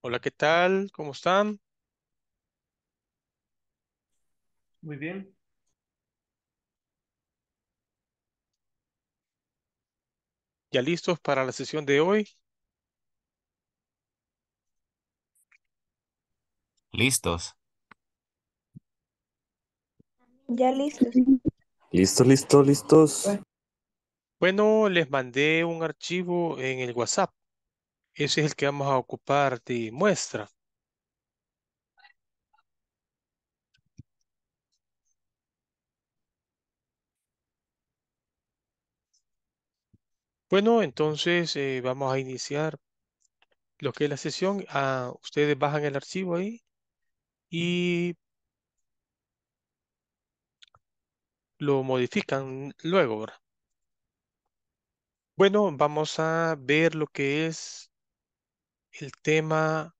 Hola, ¿qué tal? ¿Cómo están? Muy bien. ¿Ya listos para la sesión de hoy? Listos. Ya listos. Listos, listos, listos. Bueno, les mandé un archivo en el WhatsApp. Ese es el que vamos a ocupar de muestra. Bueno, entonces eh, vamos a iniciar lo que es la sesión. Ah, ustedes bajan el archivo ahí y lo modifican luego. Bueno, vamos a ver lo que es el tema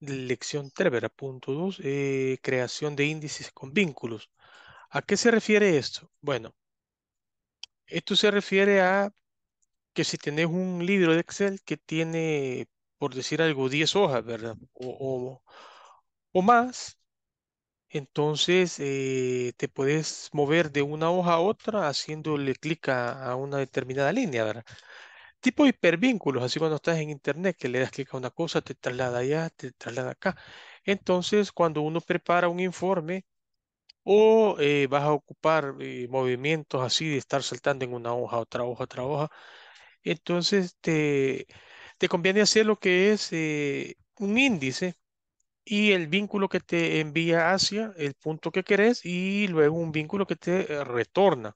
lección 3, ¿verdad? Punto 2, eh, creación de índices con vínculos. ¿A qué se refiere esto? Bueno, esto se refiere a que si tenés un libro de Excel que tiene, por decir algo, 10 hojas, ¿verdad? O, o, más, entonces eh, te puedes mover de una hoja a otra haciéndole clic a una determinada línea, ¿verdad? tipo de hipervínculos, así cuando estás en internet, que le das clic a una cosa, te traslada allá, te traslada acá. Entonces, cuando uno prepara un informe o eh, vas a ocupar eh, movimientos así de estar saltando en una hoja, otra hoja, otra hoja, entonces te, te conviene hacer lo que es eh, un índice y el vínculo que te envía hacia el punto que querés y luego un vínculo que te retorna.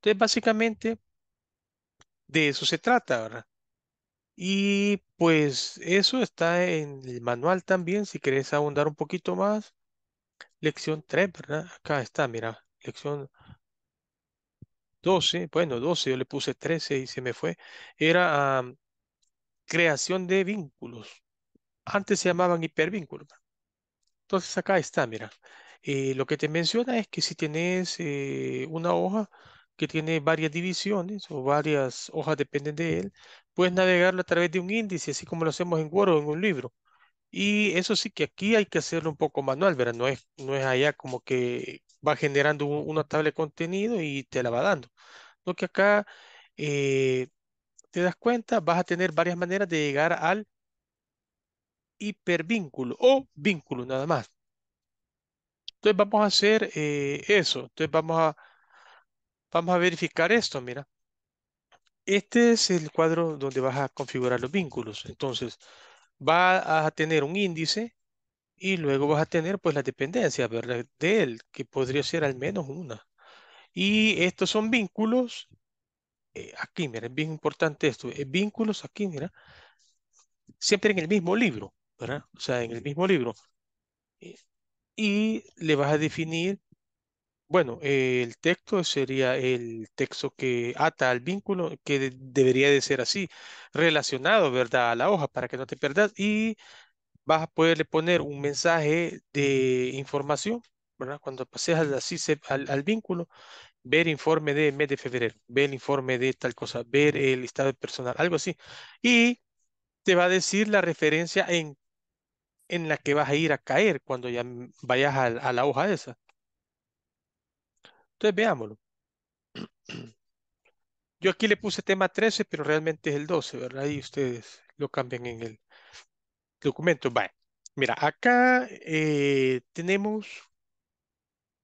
Entonces, básicamente, de eso se trata, ¿verdad? Y pues eso está en el manual también, si querés ahondar un poquito más. Lección 3, ¿verdad? Acá está, mira, lección 12, bueno, 12, yo le puse 13 y se me fue. Era creación de vínculos. Antes se llamaban hipervínculos. Entonces acá está, mira. Eh, lo que te menciona es que si tienes eh, una hoja, que tiene varias divisiones o varias hojas dependen de él, puedes navegarlo a través de un índice, así como lo hacemos en Word o en un libro. Y eso sí que aquí hay que hacerlo un poco manual, ¿verdad? No es, no es allá como que va generando una tabla de contenido y te la va dando. Lo que acá eh, te das cuenta, vas a tener varias maneras de llegar al hipervínculo o vínculo nada más. Entonces vamos a hacer eh, eso. Entonces vamos a Vamos a verificar esto, mira. Este es el cuadro donde vas a configurar los vínculos. Entonces, va a tener un índice y luego vas a tener pues la dependencia, ¿verdad? de él, que podría ser al menos una. Y estos son vínculos, eh, aquí mira, es bien importante esto, es eh, vínculos aquí, mira, siempre en el mismo libro, ¿verdad? O sea, en el mismo libro. Y le vas a definir bueno, eh, el texto sería el texto que ata al vínculo, que debería de ser así, relacionado, ¿verdad?, a la hoja para que no te pierdas. y vas a poderle poner un mensaje de información, ¿verdad? Cuando pases así al, vínculo, ver informe de mes de febrero, ver informe de tal cosa, ver el listado de personal, algo así. Y te va a decir la referencia en, en la que vas a ir a caer cuando ya vayas a, a la hoja esa. Entonces veámoslo. Yo aquí le puse tema 13, pero realmente es el 12, ¿verdad? Y ustedes lo cambian en el documento. Vale. Mira, acá eh, tenemos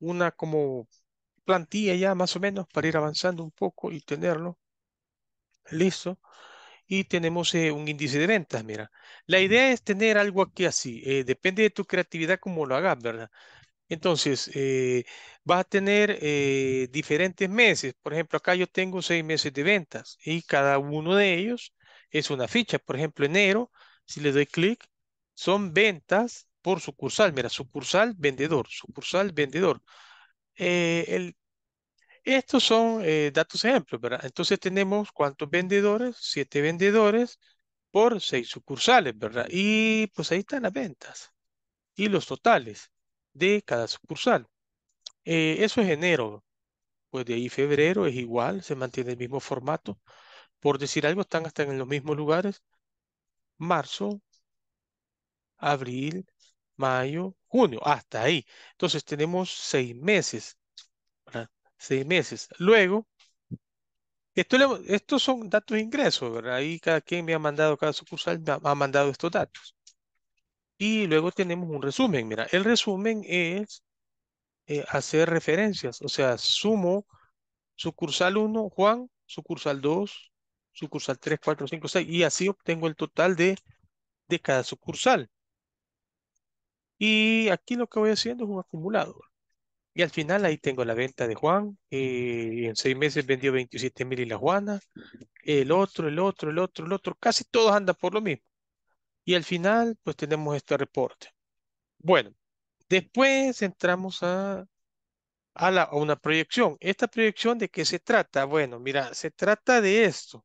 una como plantilla ya más o menos para ir avanzando un poco y tenerlo listo. Y tenemos eh, un índice de ventas, mira. La idea es tener algo aquí así. Eh, depende de tu creatividad como lo hagas, ¿verdad? Entonces, eh, vas a tener eh, diferentes meses. Por ejemplo, acá yo tengo seis meses de ventas y cada uno de ellos es una ficha. Por ejemplo, enero, si le doy clic, son ventas por sucursal. Mira, sucursal, vendedor, sucursal, vendedor. Eh, estos son datos ejemplos, ¿verdad? Entonces tenemos cuántos vendedores, siete vendedores por seis sucursales, ¿verdad? Y pues ahí están las ventas y los totales de cada sucursal. Eh, eso es enero. Pues de ahí febrero es igual, se mantiene el mismo formato. Por decir algo, están hasta en los mismos lugares. Marzo, abril, mayo, junio, hasta ahí. Entonces tenemos seis meses. Seis meses. Luego, esto estos son datos de ingreso. ¿verdad? Ahí cada quien me ha mandado, cada sucursal me ha mandado estos datos. Y luego tenemos un resumen. Mira, el resumen es eh, hacer referencias. O sea, sumo sucursal 1, Juan, sucursal 2, sucursal 3, 4, 5, 6. Y así obtengo el total de, de cada sucursal. Y aquí lo que voy haciendo es un acumulador. Y al final ahí tengo la venta de Juan. y eh, en seis meses vendió 27 mil y la Juana. El otro, el otro, el otro, el otro. Casi todos andan por lo mismo. Y al final, pues tenemos este reporte. Bueno, después entramos a, la, a una proyección. ¿Esta proyección de qué se trata? Bueno, mira, se trata de esto,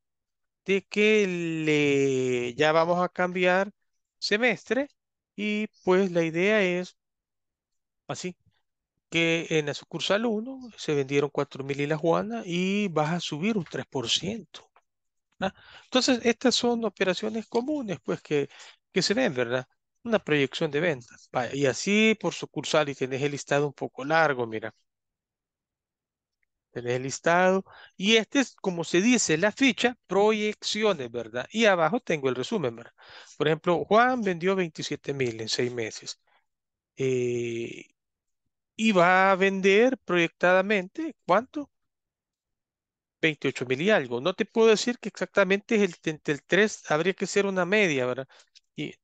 de que le, ya vamos a cambiar semestre y pues la idea es así, que en la sucursal 1 se vendieron 4.000 la Juana y vas a subir un 3%. ¿ah? Entonces, estas son operaciones comunes, pues, que, que se ven, ¿verdad? Una proyección de ventas. Y así por sucursal, y tenés el listado un poco largo, mira. Tenés el listado. Y este es, como se dice, la ficha, proyecciones, ¿verdad? Y abajo tengo el resumen, ¿verdad? Por ejemplo, Juan vendió 27 mil en seis meses. Eh, y va a vender proyectadamente, ¿cuánto? 28 mil y algo. No te puedo decir que exactamente es el, 3 habría que ser una media, ¿verdad? Y,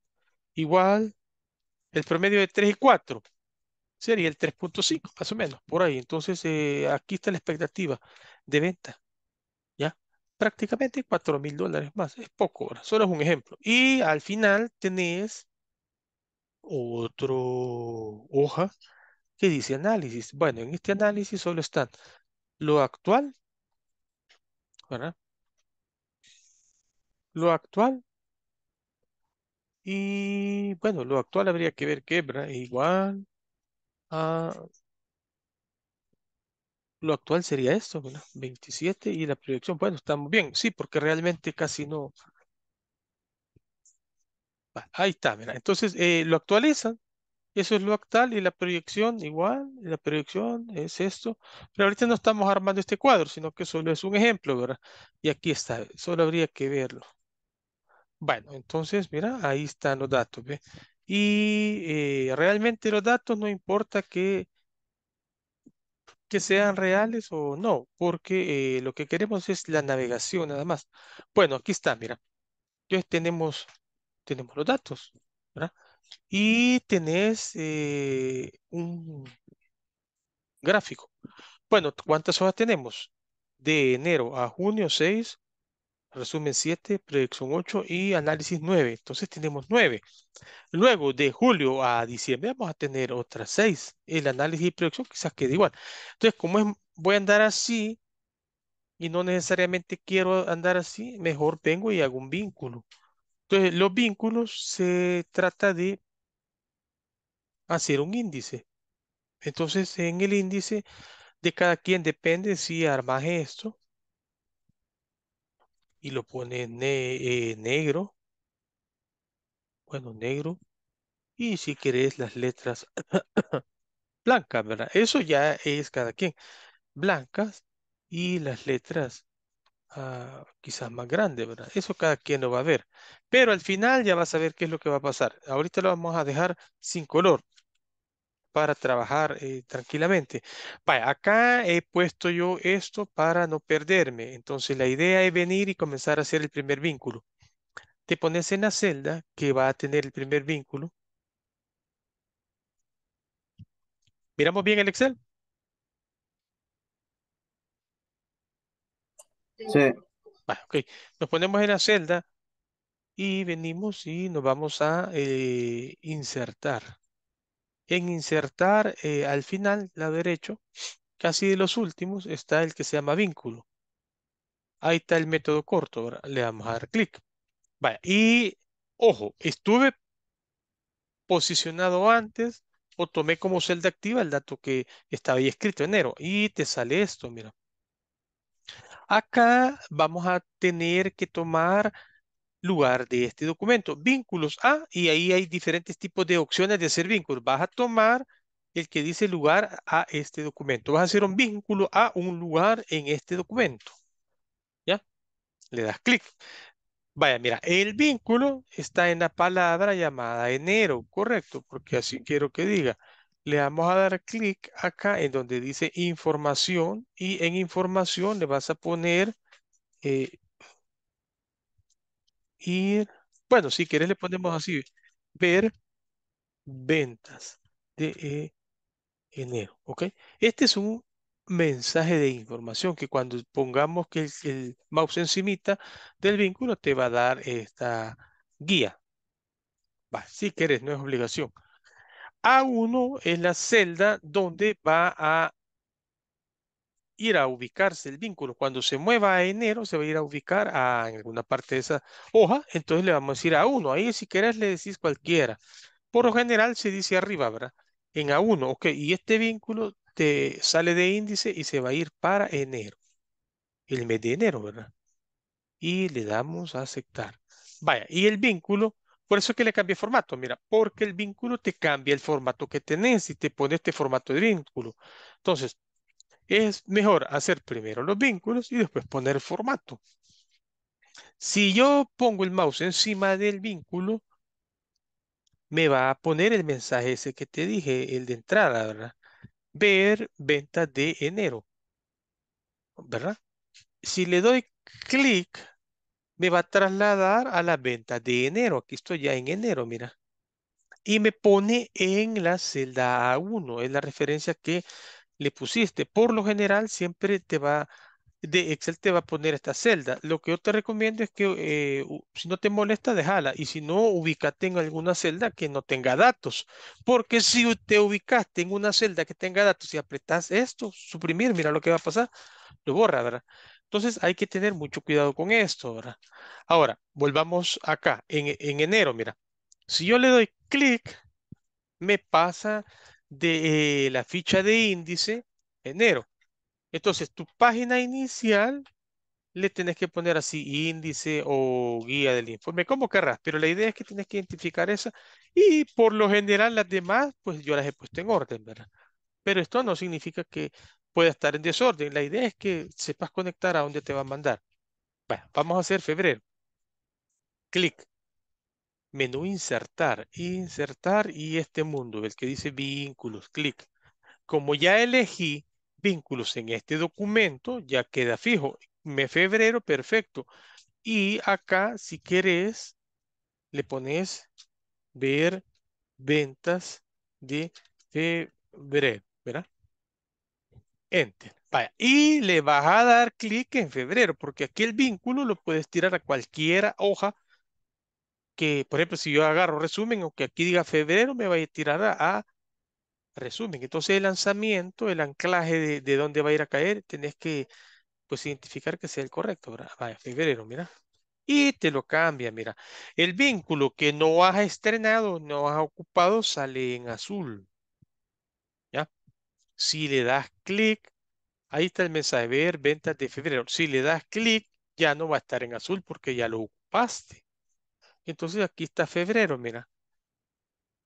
igual el promedio de 3 y 4 sería el 3.5, más o menos, por ahí. Entonces, eh, aquí está la expectativa de venta. ¿Ya? Prácticamente 4 mil dólares más. Es poco, ¿verdad? Solo es un ejemplo. Y al final tenés otro hoja que dice análisis. Bueno, en este análisis solo están lo actual lo actual. Y bueno, lo actual habría que ver que, es Igual a... Ah, lo actual sería esto, ¿verdad? 27 y la proyección. Bueno, estamos bien. Sí, porque realmente casi no... Ahí está, ¿verdad? Entonces eh, lo actualizan eso es lo actual y la proyección igual, la proyección es esto. Pero ahorita no estamos armando este cuadro, sino que solo es un ejemplo, ¿verdad? Y aquí está, solo habría que verlo. Bueno, entonces, mira, ahí están los datos, ¿ve? Y eh, realmente los datos no importa que, que sean reales o no, porque eh, lo que queremos es la navegación nada más. Bueno, aquí está, mira. Entonces tenemos, tenemos los datos, ¿verdad? y tenés eh, un gráfico. Bueno, ¿cuántas hojas tenemos? De enero a junio 6, resumen 7, proyección 8 y análisis 9. Entonces tenemos 9. Luego de julio a diciembre vamos a tener otras 6. El análisis y proyección quizás quede igual. Entonces, como voy a andar así y no necesariamente quiero andar así, mejor vengo y hago un vínculo. Entonces, los vínculos se trata de hacer un índice. Entonces, en el índice de cada quien depende si armas esto y lo pones eh, negro. Bueno, negro. Y si querés las letras blancas, ¿verdad? Eso ya es cada quien. Blancas y las letras Ah, quizás más grande, ¿verdad? Eso cada quien lo va a ver. Pero al final ya vas a ver qué es lo que va a pasar. Ahorita lo vamos a dejar sin color para trabajar eh, tranquilamente. acá he puesto yo esto para no perderme. Entonces la idea es venir y comenzar a hacer el primer vínculo. Te pones en la celda que va a tener el primer vínculo. ¿Miramos bien el Excel? Sí. ok. Nos ponemos en la celda y venimos y nos vamos a eh, insertar. En insertar eh, al final, la derecho, casi de los últimos, está el que se llama vínculo. Ahí está el método corto. Le vamos a dar clic. y ojo, estuve posicionado antes o tomé como celda activa el dato que estaba ahí escrito enero. Y te sale esto, mira. Acá vamos a tener que tomar lugar de este documento. Vínculos A, ah, y ahí hay diferentes tipos de opciones de hacer vínculos. Vas a tomar el que dice lugar a este documento. Vas a hacer un vínculo a un lugar en este documento. ¿Ya? Le das clic. Vaya, mira, el vínculo está en la palabra llamada enero, correcto, porque así quiero que diga le vamos a dar clic acá en donde dice información y en información le vas a poner eh, ir, bueno, si quieres le ponemos así, ver ventas de eh, enero, ¿ok? Este es un mensaje de información que cuando pongamos que el, mouse encimita del vínculo te va a dar esta guía. Va, si quieres, no es obligación. A1 es la celda donde va a ir a ubicarse el vínculo. Cuando se mueva a enero, se va a ir a ubicar a, en alguna parte de esa hoja, entonces le vamos a decir A1. Ahí si querés le decís cualquiera. Por lo general se dice arriba, ¿verdad? En A1, ok, y este vínculo te sale de índice y se va a ir para enero. El mes de enero, ¿verdad? Y le damos a aceptar. Vaya, y el vínculo por eso que le cambié formato, mira, porque el vínculo te cambia el formato que tenés y te pone este formato de vínculo. Entonces, es mejor hacer primero los vínculos y después poner formato. Si yo pongo el mouse encima del vínculo, me va a poner el mensaje ese que te dije, el de entrada, ¿verdad? Ver venta de enero, ¿verdad? Si le doy clic me va a trasladar a la venta de enero. Aquí estoy ya en enero, mira. Y me pone en la celda A1, es la referencia que le pusiste. Por lo general, siempre te va, de Excel te va a poner esta celda. Lo que yo te recomiendo es que eh, si no te molesta, déjala. Y si no, ubícate en alguna celda que no tenga datos. Porque si te ubicaste en una celda que tenga datos y apretas esto, suprimir, mira lo que va a pasar, lo borra, ¿verdad? Entonces hay que tener mucho cuidado con esto, ¿verdad? Ahora, volvamos acá, en, enero, mira. Si yo le doy clic, me pasa de eh, la ficha de índice enero. Entonces, tu página inicial le tenés que poner así índice o guía del informe, como querrás, pero la idea es que tienes que identificar esa y por lo general las demás, pues yo las he puesto en orden, ¿verdad? Pero esto no significa que puede estar en desorden. La idea es que sepas conectar a dónde te va a mandar. Bueno, vamos a hacer febrero. Clic. Menú insertar, insertar y este mundo, el que dice vínculos, clic. Como ya elegí vínculos en este documento, ya queda fijo. Me febrero, perfecto. Y acá, si quieres le pones ver ventas de febrero, ¿verdad? Enter. Vaya. Y le vas a dar clic en febrero, porque aquí el vínculo lo puedes tirar a cualquiera hoja que, por ejemplo, si yo agarro resumen, aunque aquí diga febrero, me va a tirar a, resumen. Entonces el lanzamiento, el anclaje de, de, dónde va a ir a caer, tenés que pues identificar que sea el correcto. ¿verdad? Vaya, febrero, mira. Y te lo cambia, mira. El vínculo que no has estrenado, no has ocupado, sale en azul. Si le das clic, ahí está el mensaje ver ventas de febrero. Si le das clic, ya no va a estar en azul porque ya lo ocupaste. Entonces aquí está febrero, mira.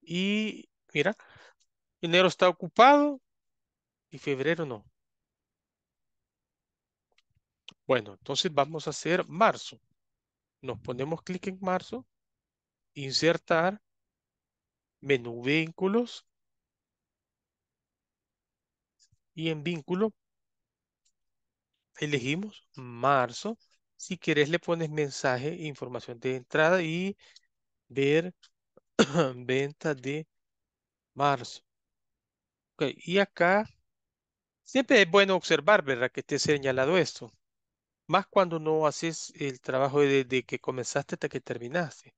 Y mira, enero está ocupado y febrero no. Bueno, entonces vamos a hacer marzo. Nos ponemos clic en marzo, insertar, menú vínculos, y en vínculo elegimos marzo. Si quieres le pones mensaje, e información de entrada y ver venta de marzo. Y acá siempre es bueno observar, ¿verdad? Que esté señalado esto. Más cuando no haces el trabajo desde que comenzaste hasta que terminaste.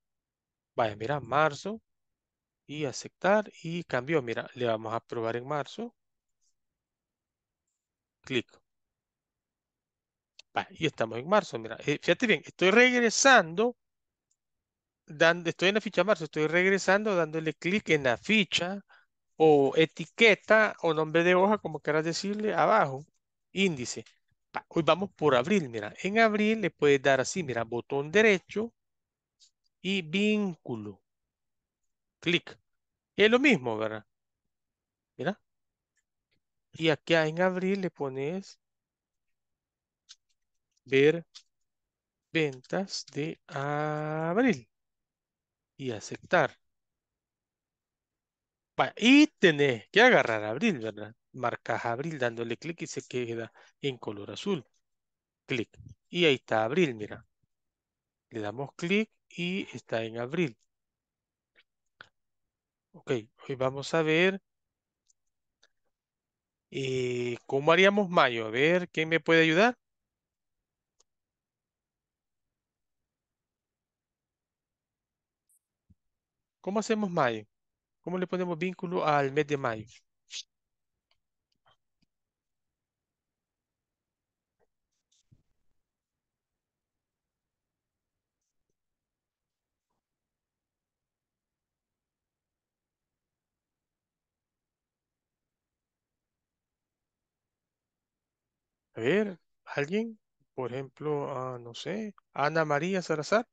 Vaya, mira, marzo y aceptar y cambió. Mira, le vamos a probar en marzo clic. y estamos en marzo, mira, eh, fíjate bien, estoy regresando, dando, estoy en la ficha marzo, estoy regresando dándole clic en la ficha o etiqueta o nombre de hoja, como quieras decirle, abajo, índice. hoy vamos por abril, mira, en abril le puedes dar así, mira, botón derecho y vínculo. Clic. es lo mismo, ¿verdad? Y aquí en abril le pones ver ventas de abril y aceptar. y tenés que agarrar abril, ¿verdad? Marcas abril dándole clic y se queda en color azul. Clic. Y ahí está abril, mira. Le damos clic y está en abril. Ok, hoy vamos a ver ¿Y eh, cómo haríamos mayo? A ver, ¿quién me puede ayudar? ¿Cómo hacemos mayo? ¿Cómo le ponemos vínculo al mes de mayo? A ver, alguien, por ejemplo, ah, no sé, Ana María Salazar.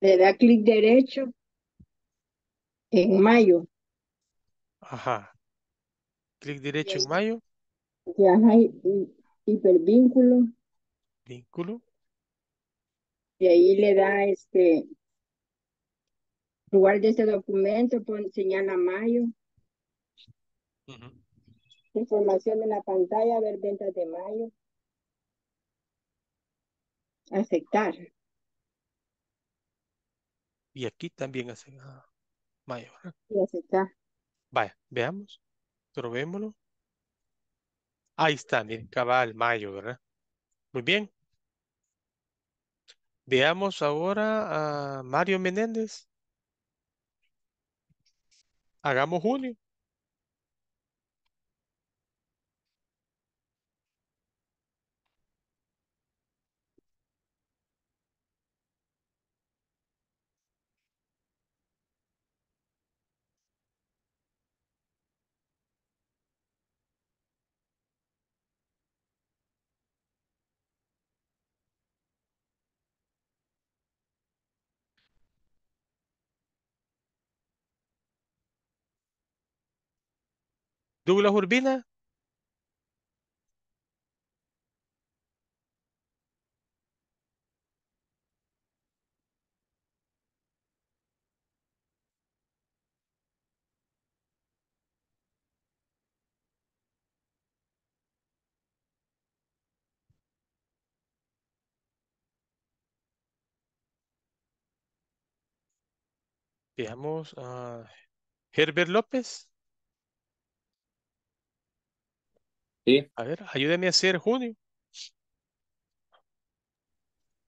Le da clic derecho en mayo. Ajá. Clic derecho en mayo. Ya hay hipervínculo. Vínculo. Y ahí le da este lugar de este documento, pon, señala mayo. Información en la pantalla, ver ventas de mayo. Aceptar. Y aquí también hace ah, mayo. Y aceptar. Vaya, veamos. Probémoslo. Ahí está, miren, cabal, mayo, ¿verdad? Muy bien. Veamos ahora a Mario Menéndez. Hagamos junio. Douglas Urbina, veamos a Herbert López. A ver, ayúdenme a hacer junio.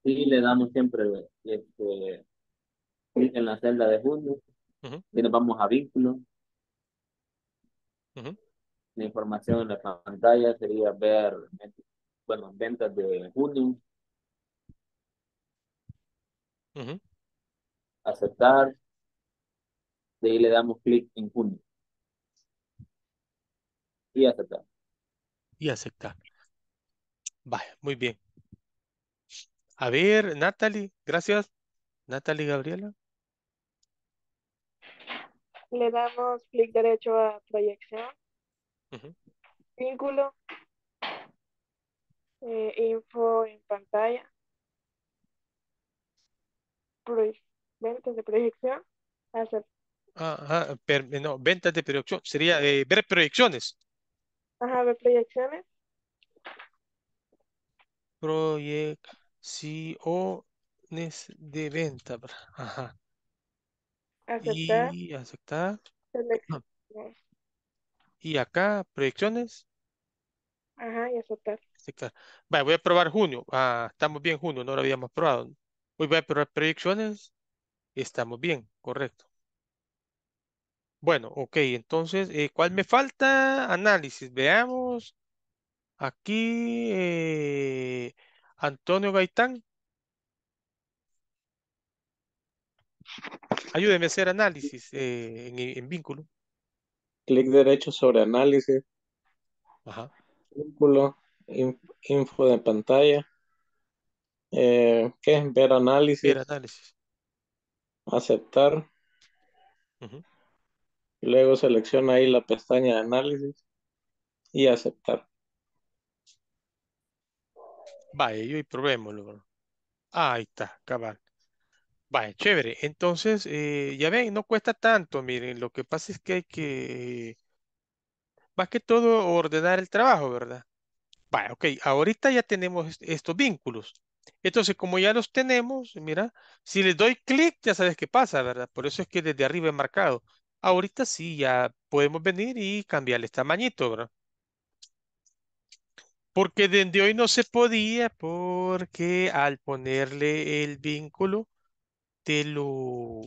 Sí, le damos siempre este, en la celda de junio. Y nos vamos a vínculo. La información en la pantalla sería ver, bueno, ventas de junio. Aceptar. De ahí le damos clic en junio. Y aceptar y aceptar. Vaya, muy bien. A ver, Natalie, gracias. Natalie Gabriela. Le damos clic derecho a proyección. Vínculo. Eh, info en pantalla. ventas de proyección. Ah, no, ventas de proyección. Sería eh, ver proyecciones. Ajá, ver proyecciones. Proyecciones de venta. Ajá. Aceptar. Y aceptar. Y acá, proyecciones. Ajá, y aceptar. Este, voy a probar junio. Ah, estamos bien junio, no lo habíamos probado. Hoy voy a probar proyecciones. Estamos bien, correcto. Bueno, ok, entonces, eh, ¿cuál me falta? Análisis, veamos. Aquí, eh, Antonio Gaitán. Ayúdeme a hacer análisis eh, en, vínculo. Clic derecho sobre análisis. Ajá. Vínculo, info de pantalla. Eh, ¿Qué? Ver análisis. Ver análisis. Aceptar. Luego selecciona ahí la pestaña de análisis y aceptar. Vaya, yo y probémoslo. ahí está, cabal. Vaya, chévere. Entonces, eh, ya ven, no cuesta tanto, miren. Lo que pasa es que hay que, más que todo, ordenar el trabajo, ¿verdad? Vaya, ok. Ahorita ya tenemos estos vínculos. Entonces, como ya los tenemos, mira, si les doy clic, ya sabes qué pasa, ¿verdad? Por eso es que desde arriba he marcado. Ahorita sí, ya podemos venir y cambiarle este tamañito, ¿verdad? Porque desde hoy no se podía, porque al ponerle el vínculo, te lo,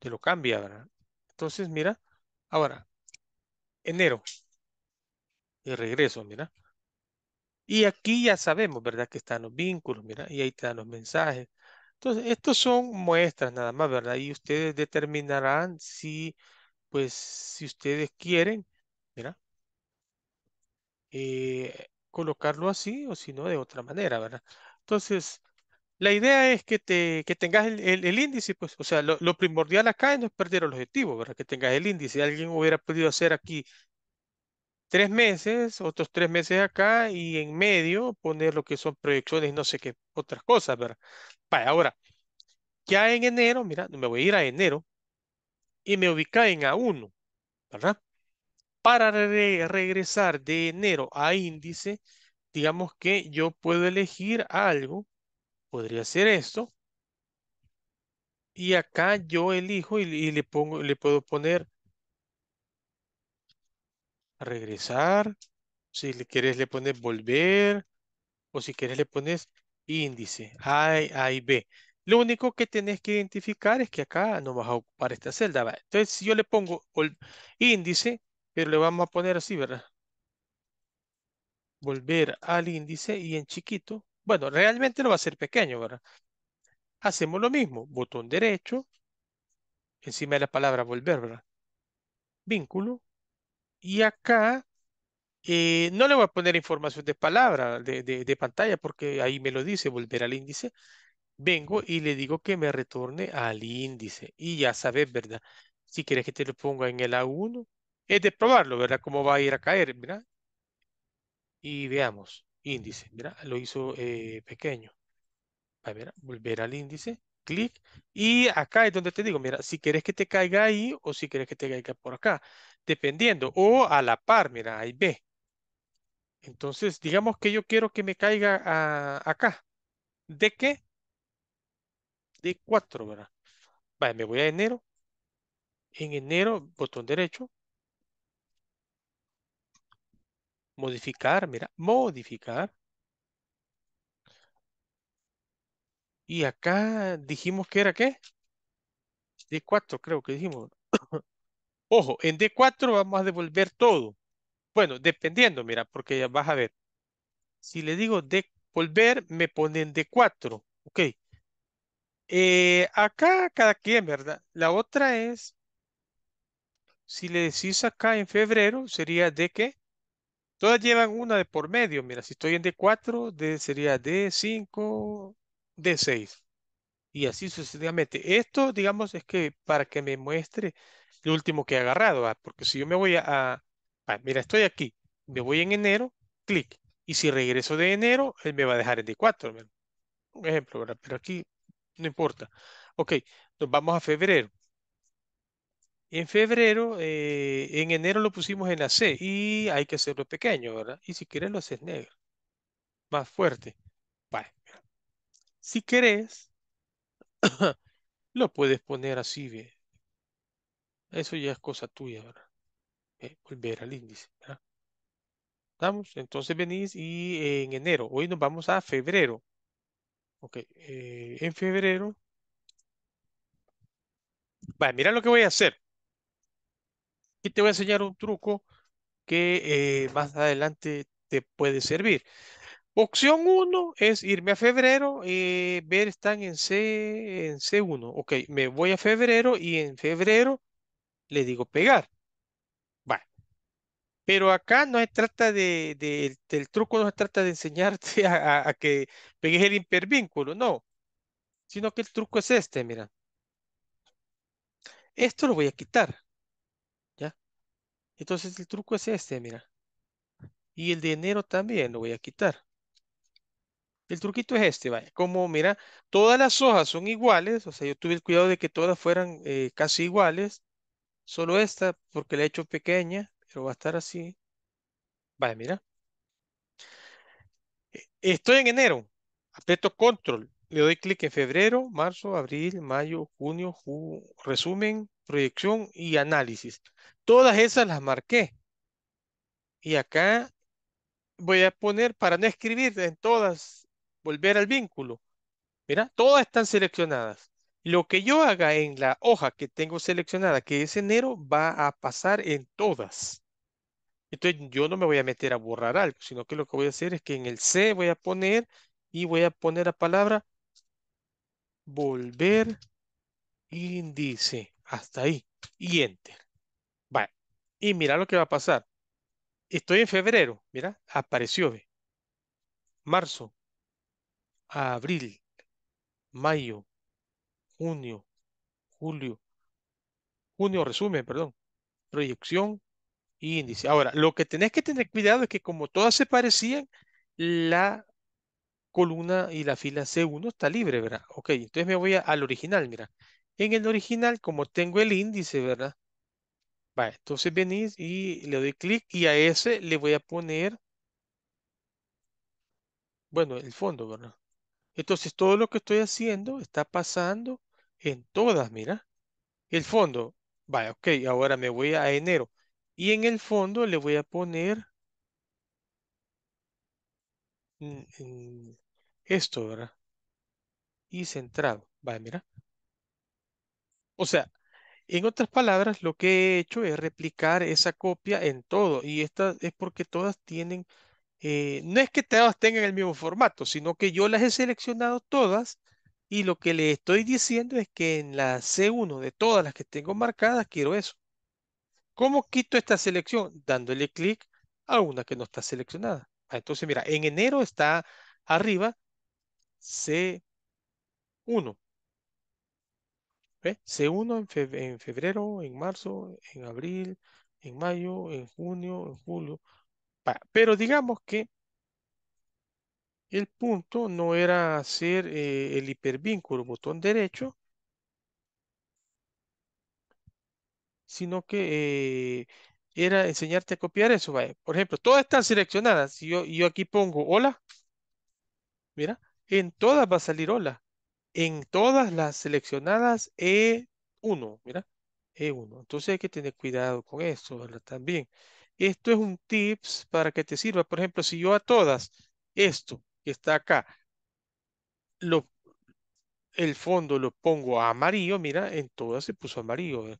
te lo cambia, ¿verdad? Entonces, mira, ahora, enero. Y regreso, mira. Y aquí ya sabemos, ¿verdad? Que están los vínculos, mira, y ahí están los mensajes. Entonces, estos son muestras nada más, ¿verdad? Y ustedes determinarán si, pues, si ustedes quieren, mira, eh, colocarlo así o si no de otra manera, ¿verdad? Entonces, la idea es que, te, que tengas el, índice, pues, o sea, lo, lo primordial acá es no perder el objetivo, ¿verdad? Que tengas el índice. Alguien hubiera podido hacer aquí tres meses, otros tres meses acá y en medio poner lo que son proyecciones, no sé qué, otras cosas, ¿verdad? ahora, ya en enero, mira, me voy a ir a enero y me ubica en A1, ¿verdad? Para regresar de enero a índice, digamos que yo puedo elegir algo, podría ser esto, y acá yo elijo y, y le pongo, le puedo poner regresar. Si le quieres le pones volver. O si quieres le pones índice. A, A y B. Lo único que tenés que identificar es que acá no vas a ocupar esta celda. Entonces, si yo le pongo índice, pero le vamos a poner así, ¿verdad? Volver al índice y en chiquito. Bueno, realmente no va a ser pequeño, ¿verdad? Hacemos lo mismo. Botón derecho. Encima de la palabra volver, ¿verdad? Vínculo. Y acá eh, no le voy a poner información de palabra, de, pantalla, porque ahí me lo dice, volver al índice. Vengo y le digo que me retorne al índice. Y ya sabes, ¿verdad? Si quieres que te lo ponga en el A1, es de probarlo, ¿verdad? Cómo va a ir a caer, ¿verdad? Y veamos, índice, mira Lo hizo eh, pequeño. A ver, volver al índice, clic. Y acá es donde te digo, mira, si quieres que te caiga ahí o si quieres que te caiga por acá dependiendo, o a la par, mira, ahí ve. Entonces, digamos que yo quiero que me caiga acá. ¿De qué? De 4, ¿verdad? Vale, me voy a enero. En enero, botón derecho. Modificar, mira, modificar. Y acá dijimos que era qué? De 4, creo que dijimos. Ojo, en D4 vamos a devolver todo. Bueno, dependiendo, mira, porque ya vas a ver. Si le digo devolver, me pone en D4. Ok. Eh, acá cada quien, ¿verdad? La otra es, si le decís acá en febrero, sería de qué? Todas llevan una de por medio. Mira, si estoy en D4, sería D5, D6. Y así sucesivamente. Esto, digamos, es que para que me muestre lo último que he agarrado, porque si yo me voy a, mira, estoy aquí, me voy en enero, clic, y si regreso de enero, él me va a dejar en D4, un ejemplo, ¿verdad? pero aquí no importa. Ok, nos vamos a febrero. En febrero, eh, en enero lo pusimos en AC y hay que hacerlo pequeño, ¿verdad? Y si quieres lo haces negro, más fuerte. Vale. Si querés, lo puedes poner así, bien. Eso ya es cosa tuya, ¿verdad? Eh, volver al índice, ¿Estamos? Entonces venís y eh, en enero. Hoy nos vamos a febrero. Ok, eh, en febrero. va mira lo que voy a hacer. y te voy a enseñar un truco que más adelante te puede servir. Opción 1 es irme a febrero, y ver están en, C, en C1. Ok, me voy a febrero y en febrero le digo pegar. Bueno, pero acá no se trata de, del truco, no se trata de enseñarte a, que pegues el impervínculo, no. Sino que el truco es este, mira. Esto lo voy a quitar. ¿Ya? Entonces el truco es este, mira. Y el de enero también lo voy a quitar. El truquito es este, vaya. Como, mira, todas las hojas son iguales. O sea, yo tuve el cuidado de que todas fueran eh, casi iguales. Solo esta, porque la he hecho pequeña, pero va a estar así. Vale, mira. E, estoy en enero. Apreto control. Le doy clic en febrero, marzo, abril, mayo, junio, resumen, proyección y análisis. Todas esas las marqué. Y acá voy a poner para no escribir en todas, volver al vínculo. Mira, todas están seleccionadas. Lo que yo haga en la hoja que tengo seleccionada, que es enero, va a pasar en todas. Entonces yo no me voy a meter a borrar algo, sino que lo que voy a hacer es que en el C voy a poner y voy a poner la palabra volver índice. Hasta ahí. Y enter. Vale. Y mira lo que va a pasar. Estoy en febrero. Mira, apareció. Marzo. Abril. Mayo junio, julio, junio, resumen, perdón, proyección y índice. Ahora, lo que tenés que tener cuidado es que como todas se parecían, la columna y la fila C1 está libre, ¿verdad? Ok, entonces me voy al original, mira. En el original, como tengo el índice, ¿verdad? Vale, entonces venís y le doy clic y a ese le voy a poner, bueno, el fondo, ¿verdad? Entonces todo lo que estoy haciendo está pasando en todas, mira. El fondo, vaya, ok, ahora me voy a enero. Y en el fondo le voy a poner esto, ¿verdad? Y centrado. Vaya, mira. O sea, en otras palabras, lo que he hecho es replicar esa copia en todo. Y esta es porque todas tienen, eh, no es que todas tengan el mismo formato, sino que yo las he seleccionado todas y lo que le estoy diciendo es que en la C1 de todas las que tengo marcadas, quiero eso. ¿Cómo quito esta selección? Dándole clic a una que no está seleccionada. Ah, entonces, mira, en enero está arriba C1. c C1 en febrero, en marzo, en abril, en mayo, en junio, en julio. Pero digamos que el punto no era hacer eh, el hipervínculo, botón derecho, sino que eh, era enseñarte a copiar eso. Por ejemplo, todas están seleccionadas. Si yo, yo aquí pongo hola, mira, en todas va a salir hola. En todas las seleccionadas E1, mira, e Entonces hay que tener cuidado con esto También. Esto es un tips para que te sirva. Por ejemplo, si yo a todas esto está acá, lo, el fondo lo pongo amarillo, mira, en todas se puso amarillo. ¿eh?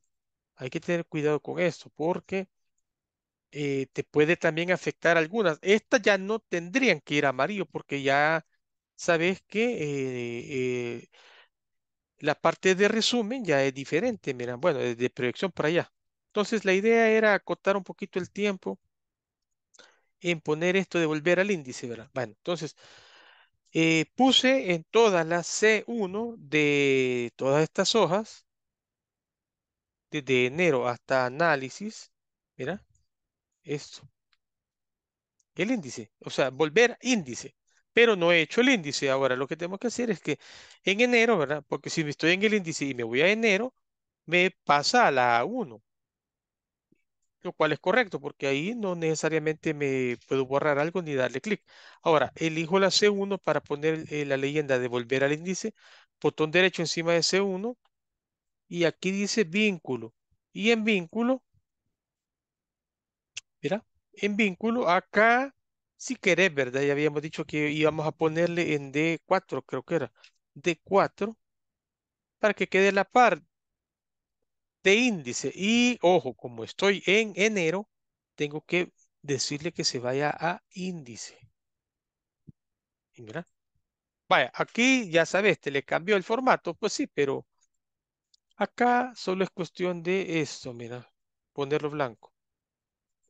Hay que tener cuidado con esto porque eh, te puede también afectar algunas. Estas ya no tendrían que ir amarillo porque ya sabes que eh, la parte de resumen ya es diferente. Mira, bueno, de proyección para allá. Entonces la idea era acotar un poquito el tiempo en poner esto de volver al índice, ¿verdad? Bueno, entonces, eh, puse en todas las C1 de todas estas hojas, desde enero hasta análisis, mira, esto, el índice, o sea, volver índice, pero no he hecho el índice. Ahora lo que tenemos que hacer es que en enero, ¿verdad? Porque si me estoy en el índice y me voy a enero, me pasa a la A1 lo cual es correcto, porque ahí no necesariamente me puedo borrar algo ni darle clic. Ahora, elijo la C1 para poner eh, la leyenda de volver al índice, botón derecho encima de C1, y aquí dice vínculo. Y en vínculo, mira, en vínculo, acá, si querés, ¿verdad? Ya habíamos dicho que íbamos a ponerle en D4, creo que era, D4, para que quede la par de índice. Y ojo, como estoy en enero, tengo que decirle que se vaya a índice. vaya, aquí ya sabes, te le cambió el formato, pues sí, pero acá solo es cuestión de esto, mira, ponerlo blanco.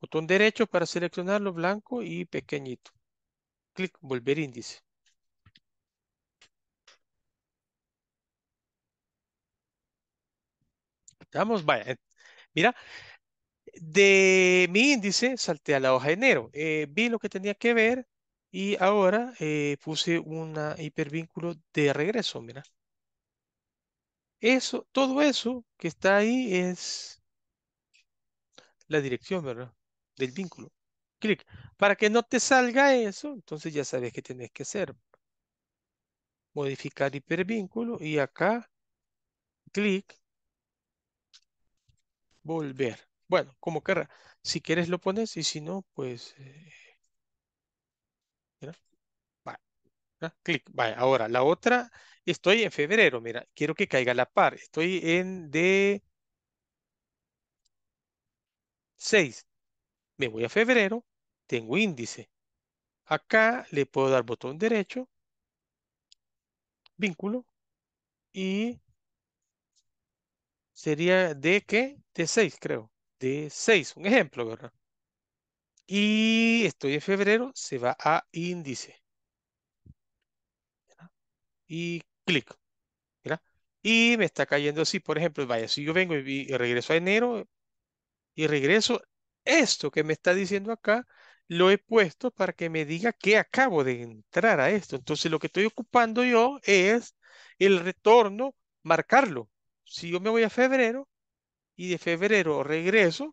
Botón derecho para seleccionarlo blanco y pequeñito. Clic, volver índice. vamos, vaya, eh, mira, de mi índice salté a la hoja de enero. Eh, vi lo que tenía que ver y ahora eh, puse un hipervínculo de regreso, mira. Eso, todo eso que está ahí es la dirección, ¿verdad? Del vínculo. Clic. Para que no te salga eso, entonces ya sabes que tienes que hacer. Modificar hipervínculo y acá, clic, volver. Bueno, como querrá. Si quieres lo pones y si no, pues... Eh, mira. Vale. Clic. Vale. Ahora, la otra, estoy en febrero, mira. Quiero que caiga la par. Estoy en de... 6. Me voy a febrero, tengo índice. Acá le puedo dar botón derecho, vínculo, y sería de qué? De 6, creo. De 6, un ejemplo, ¿verdad? Y estoy en febrero, se va a índice. Y clic. Y me está cayendo así, por ejemplo, vaya, si yo vengo y regreso a enero y regreso, esto que me está diciendo acá, lo he puesto para que me diga que acabo de entrar a esto. Entonces lo que estoy ocupando yo es el retorno, marcarlo si yo me voy a febrero y de febrero regreso,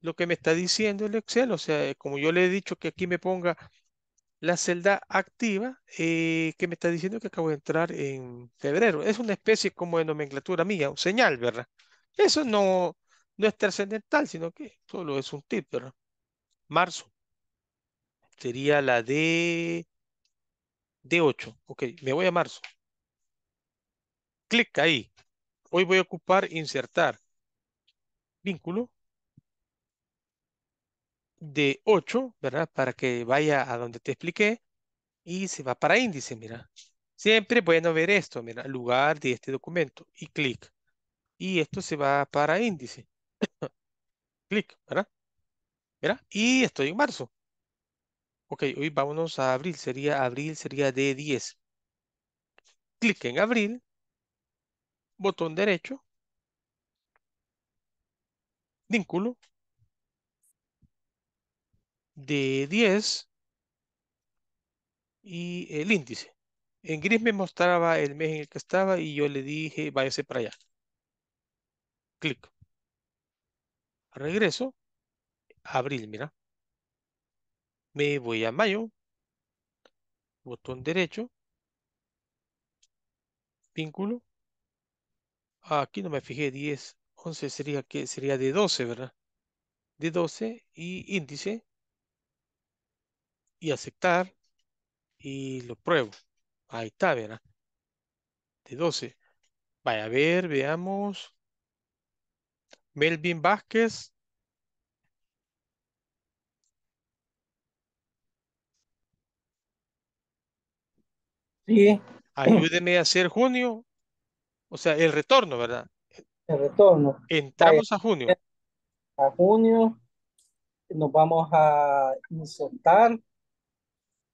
lo que me está diciendo el Excel, o sea, como yo le he dicho que aquí me ponga la celda activa, eh, que me está diciendo que acabo de entrar en febrero. Es una especie como de nomenclatura mía, un señal, ¿verdad? Eso no, no es trascendental, sino que solo es un tip, ¿verdad? Marzo. Sería la de D8. Ok, me voy a marzo clic ahí. Hoy voy a ocupar insertar vínculo de 8, ¿verdad? Para que vaya a donde te expliqué y se va para índice, mira. Siempre no ver esto, mira, lugar de este documento y clic. Y esto se va para índice. clic, ¿verdad? Mira, y estoy en marzo. Ok, hoy vámonos a abril, sería abril, sería de 10. Clic en abril botón derecho, vínculo, de 10 y el índice. En gris me mostraba el mes en el que estaba y yo le dije, váyase para allá. Clic. Regreso. Abril, mira. Me voy a mayo. Botón derecho. Vínculo. Ah, aquí no me fijé, 10, 11 sería que sería de 12, ¿verdad? De 12 y índice y aceptar y lo pruebo. Ahí está, ¿verdad? De 12. Vaya, a ver, veamos. Melvin Vázquez. Sí. Ayúdeme a hacer junio. O sea, el retorno, ¿verdad? El retorno. Entramos a junio. A junio nos vamos a insertar,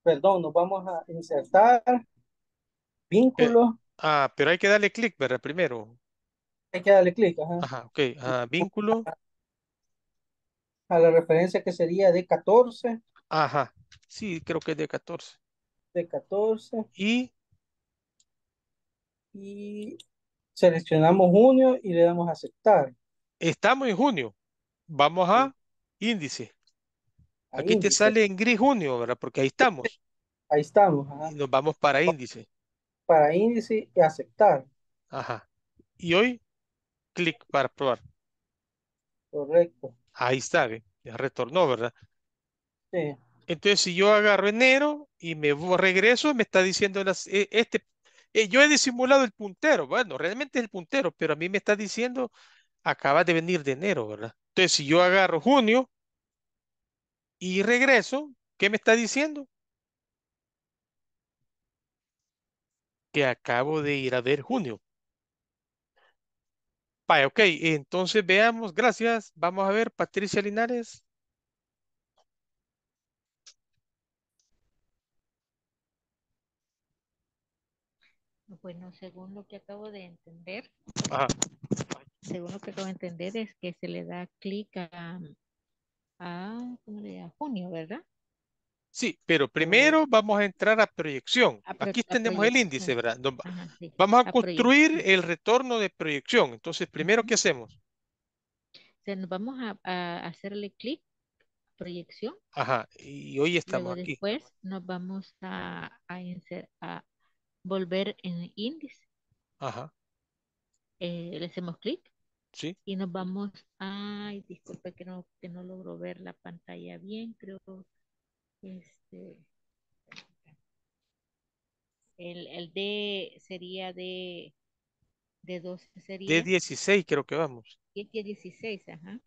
perdón, nos vamos a insertar Vínculo. Eh, ah, pero hay que darle clic, ¿verdad? Primero. Hay que darle clic, ajá. Ajá, ok. Ah, vínculo. A la referencia que sería de 14. Ajá, sí, creo que es de 14. De 14. Y. Y Seleccionamos junio y le damos a aceptar. Estamos en junio. Vamos a índice. Aquí te sale en gris junio, ¿verdad? Porque ahí estamos. Ahí estamos. nos vamos para índice. Para índice y aceptar. Ajá. Y hoy, clic para probar. Correcto. Ahí está, ya retornó, ¿verdad? Sí. Entonces, si yo agarro enero y me regreso, me está diciendo las, e, este eh, yo he disimulado el puntero. Bueno, realmente es el puntero, pero a mí me está diciendo, acaba de venir de enero, ¿verdad? Entonces, si yo agarro junio y regreso, ¿qué me está diciendo? Que acabo de ir a ver junio. Vaya, ok, entonces veamos, gracias. Vamos a ver, Patricia Linares. Bueno, según lo que acabo de entender, según lo que acabo de entender es que se le da clic a, junio, ¿verdad? Sí, pero primero vamos a entrar a proyección. Aquí tenemos el índice, ¿verdad? Vamos a, construir el retorno de proyección. Entonces, primero, ¿qué hacemos? Nos vamos a, hacerle clic, proyección. Ajá, y hoy estamos aquí. Después nos vamos a, a, volver en índice. Ajá. Eh, le hacemos clic. Sí. Y nos vamos. Ay, disculpe que no, que no logro ver la pantalla bien, creo. Este. El, el D sería de, de sería. De 16 creo que vamos. De 16, ajá.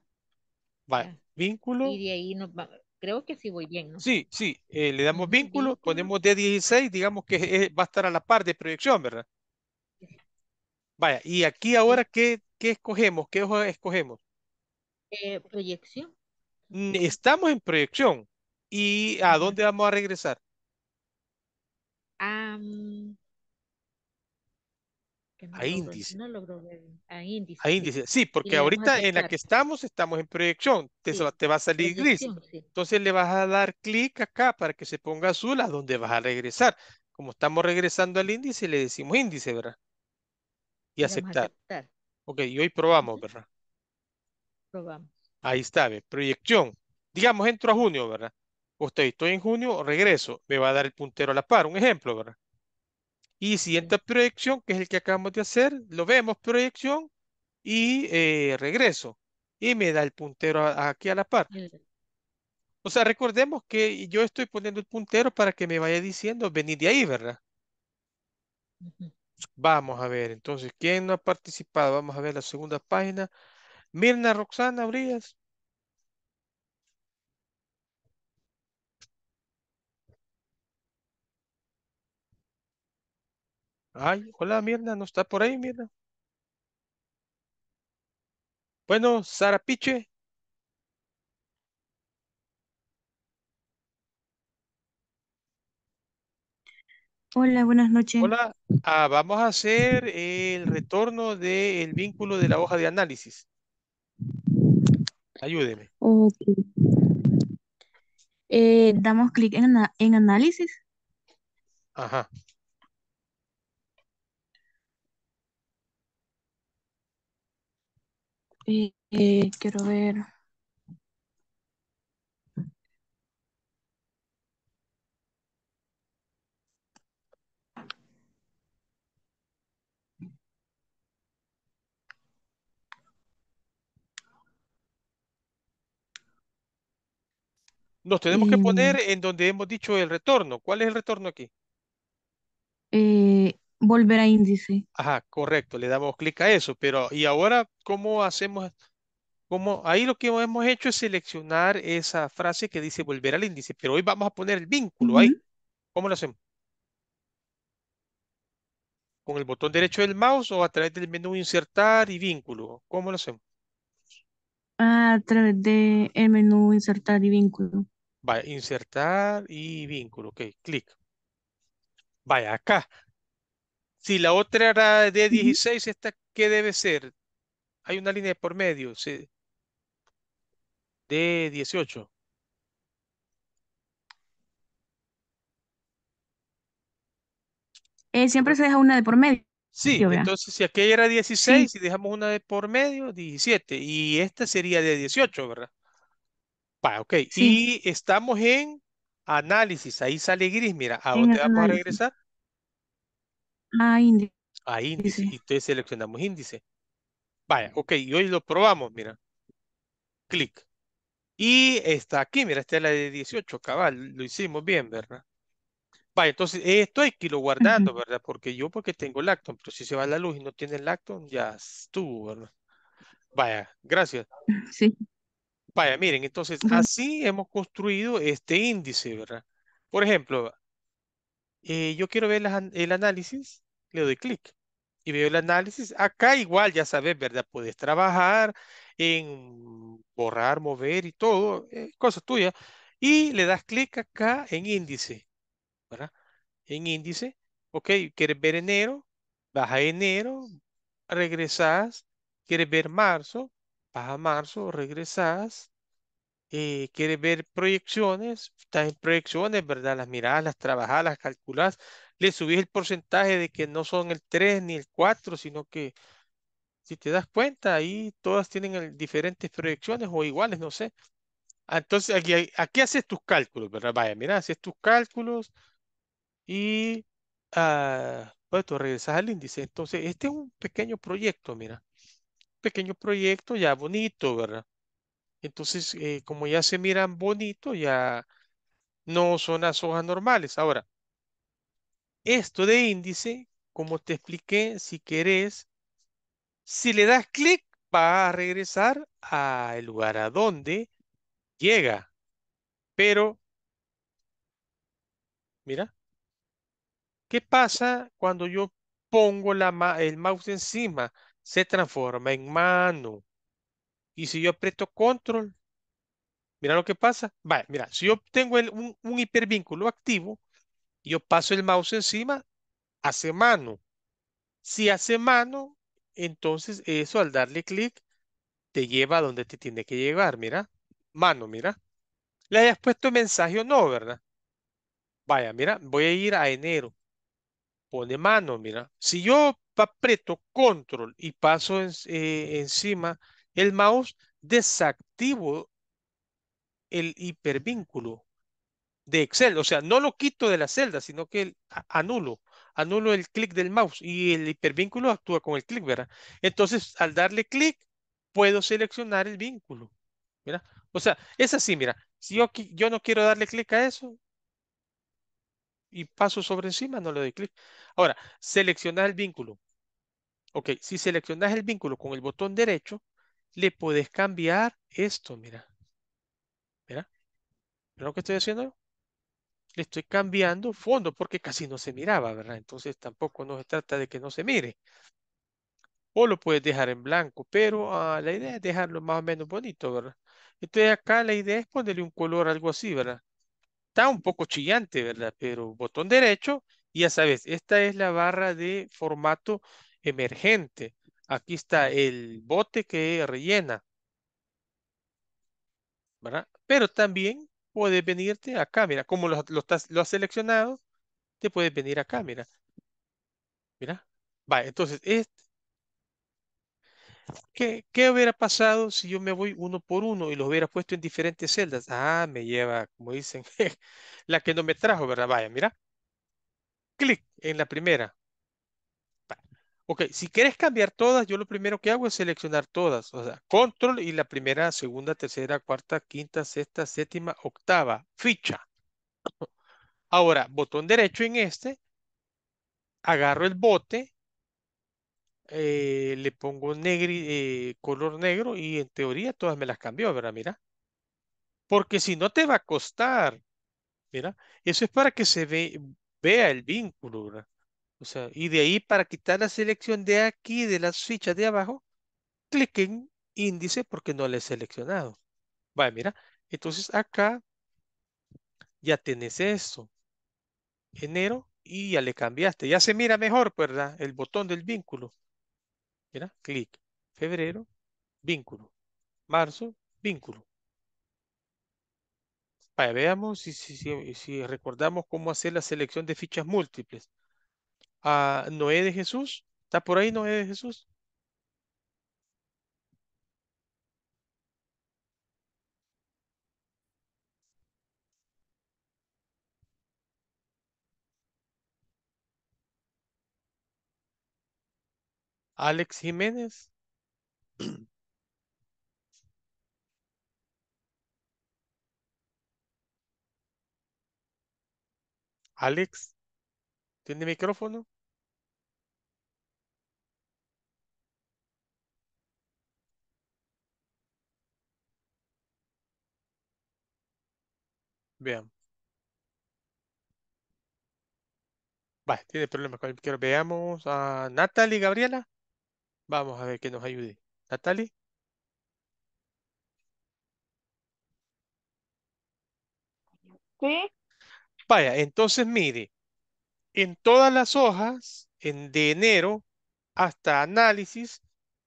Vale, vínculo. Y de ahí nos va, Creo que sí voy bien, ¿no? Sí, sí, eh, le damos vínculo, ponemos D16, digamos que va a estar a la par de proyección, ¿verdad? Vaya, y aquí ahora, ¿qué, qué escogemos? ¿Qué hoja escogemos? Eh, proyección. Mm, estamos en proyección. ¿Y a dónde vamos a regresar? a, índice. a índice. Sí, porque ahorita en la que estamos, estamos en proyección. Te, va a salir gris. Entonces le vas a dar clic acá para que se ponga azul a donde vas a regresar. Como estamos regresando al índice, le decimos índice, ¿verdad? Y aceptar. Ok, y hoy probamos, ¿verdad? Probamos. Ahí está, ve Proyección. Digamos, entro a junio, ¿verdad? estoy en junio, regreso. Me va a dar el puntero a la par. Un ejemplo, ¿verdad? Y siguiente proyección, que es el que acabamos de hacer, lo vemos, proyección y eh, regreso. Y me da el puntero aquí a la par. O sea, recordemos que yo estoy poniendo el puntero para que me vaya diciendo, venir de ahí, ¿verdad? Vamos a ver, entonces, ¿quién no ha participado? Vamos a ver la segunda página. Mirna Roxana Brías. Ay, hola Mirna, ¿no está por ahí, Mirna? Bueno, Sara Piche. Hola, buenas noches. Hola, ah, vamos a hacer el retorno del vínculo de la hoja de análisis. Ayúdeme. Ok. Eh, damos clic en, en análisis. Ajá. Eh, quiero ver. Nos tenemos que poner en donde hemos dicho el retorno. ¿Cuál es el retorno aquí? Volver a índice. Ajá, correcto, le damos clic a eso, pero ¿y ahora cómo hacemos? Como ahí lo que hemos hecho es seleccionar esa frase que dice volver al índice, pero hoy vamos a poner el vínculo ahí. ¿Cómo lo hacemos? ¿Con el botón derecho del mouse o a través del menú insertar y vínculo? ¿Cómo lo hacemos? A través del el menú insertar y vínculo. Vaya, insertar y vínculo, ok, clic. Vaya, acá si la otra era de 16, ¿esta qué debe ser? Hay una línea de por medio. Sí. De 18. Eh, siempre se deja una de por medio. Sí, entonces si aquella era 16, si dejamos una de por medio, 17. Y esta sería de 18, ¿verdad? Pa, ok. Y estamos en análisis. Ahí sale gris. Mira, ¿A dónde vamos a regresar. Ah, A índice. A índice. Y entonces seleccionamos índice. Vaya, ok, y hoy lo probamos, mira. Clic. Y está aquí, mira, está la de 18, cabal, lo hicimos bien, ¿verdad? Vaya, entonces esto hay que lo guardando, ¿verdad? Porque yo porque tengo lacton, pero si se va la luz y no tiene lacton, ya estuvo, ¿verdad? Vaya, gracias. Sí. Vaya, miren, entonces así hemos construido este índice, ¿verdad? Por ejemplo, eh, yo quiero ver el análisis, le doy clic y veo el análisis. Acá igual, ya sabes, ¿verdad? Puedes trabajar en borrar, mover y todo, eh, cosas tuyas. Y le das clic acá en índice, ¿verdad? En índice, ok, quieres ver enero, baja enero, regresas, quieres ver marzo, baja a marzo, regresas, eh, quiere ver proyecciones, estás en proyecciones, ¿verdad? Las mirás, las trabajás, las calculás, le subís el porcentaje de que no son el 3 ni el 4, sino que si te das cuenta, ahí todas tienen diferentes proyecciones o iguales, no sé. Ah, entonces, aquí, aquí haces tus cálculos, ¿verdad? Vaya, mira, haces tus cálculos y uh, pues tú regresas al índice. Entonces, este es un pequeño proyecto, mira. Pequeño proyecto ya bonito, ¿verdad? Entonces, eh, como ya se miran bonito, ya no son las hojas normales. Ahora, esto de índice, como te expliqué, si querés, si le das clic, va a regresar al lugar a donde llega. Pero, mira, ¿qué pasa cuando yo pongo el mouse encima? Se transforma en mano. Y si yo aprieto control, mira lo que pasa. vaya mira, si yo tengo el, un, hipervínculo activo, yo paso el mouse encima, hace mano. Si hace mano, entonces eso al darle clic te lleva a donde te tiene que llevar, mira. Mano, mira. Le hayas puesto mensaje o no, ¿verdad? Vaya, mira, voy a ir a enero. Pone mano, mira. Si yo aprieto control y paso eh, encima el mouse desactivo el hipervínculo de Excel. O sea, no lo quito de la celda, sino que anulo. Anulo el clic del mouse y el hipervínculo actúa con el clic, ¿verdad? Entonces, al darle clic, puedo seleccionar el vínculo. ¿verdad? O sea, es así, mira. Si yo, yo no quiero darle clic a eso y paso sobre encima, no le doy clic. Ahora, seleccionar el vínculo. Ok, si seleccionas el vínculo con el botón derecho, le puedes cambiar esto, mira. Mira. lo que estoy haciendo? Le estoy cambiando fondo porque casi no se miraba, ¿verdad? Entonces tampoco no se trata de que no se mire. O lo puedes dejar en blanco, pero ah, la idea es dejarlo más o menos bonito, ¿verdad? Entonces acá la idea es ponerle un color algo así, ¿verdad? Está un poco chillante, ¿verdad? Pero botón derecho, y ya sabes, esta es la barra de formato emergente. Aquí está el bote que rellena. ¿verdad? Pero también puedes venirte acá, mira, como lo, has seleccionado, te puedes venir acá, mira. Mira. Vale, entonces, este, ¿Qué, ¿Qué, hubiera pasado si yo me voy uno por uno y los hubiera puesto en diferentes celdas? Ah, me lleva, como dicen, la que no me trajo, ¿verdad? Vaya, mira. Clic en la primera. Ok, si quieres cambiar todas, yo lo primero que hago es seleccionar todas, o sea, control y la primera, segunda, tercera, cuarta, quinta, sexta, séptima, octava, ficha. Ahora, botón derecho en este, agarro el bote, eh, le pongo eh, color negro y en teoría todas me las cambió, ¿verdad? Mira. Porque si no te va a costar, mira, eso es para que se vea el vínculo, ¿verdad? O sea, y de ahí para quitar la selección de aquí, de las fichas de abajo, clic en índice porque no la he seleccionado. Vale, mira. Entonces acá ya tenés eso Enero y ya le cambiaste. Ya se mira mejor, pues, ¿verdad? El botón del vínculo. Mira, clic. Febrero, vínculo. Marzo, vínculo. veamos si, si recordamos cómo hacer la selección de fichas múltiples. Noé de Jesús. ¿Está por ahí Noé de Jesús? Alex Jiménez. Alex. ¿Tiene micrófono? Veamos. Vale, tiene problemas con el micrófono. Veamos a Natalie Gabriela. Vamos a ver que nos ayude. Natalie. Vaya, entonces mire, en todas las hojas, en de enero hasta análisis,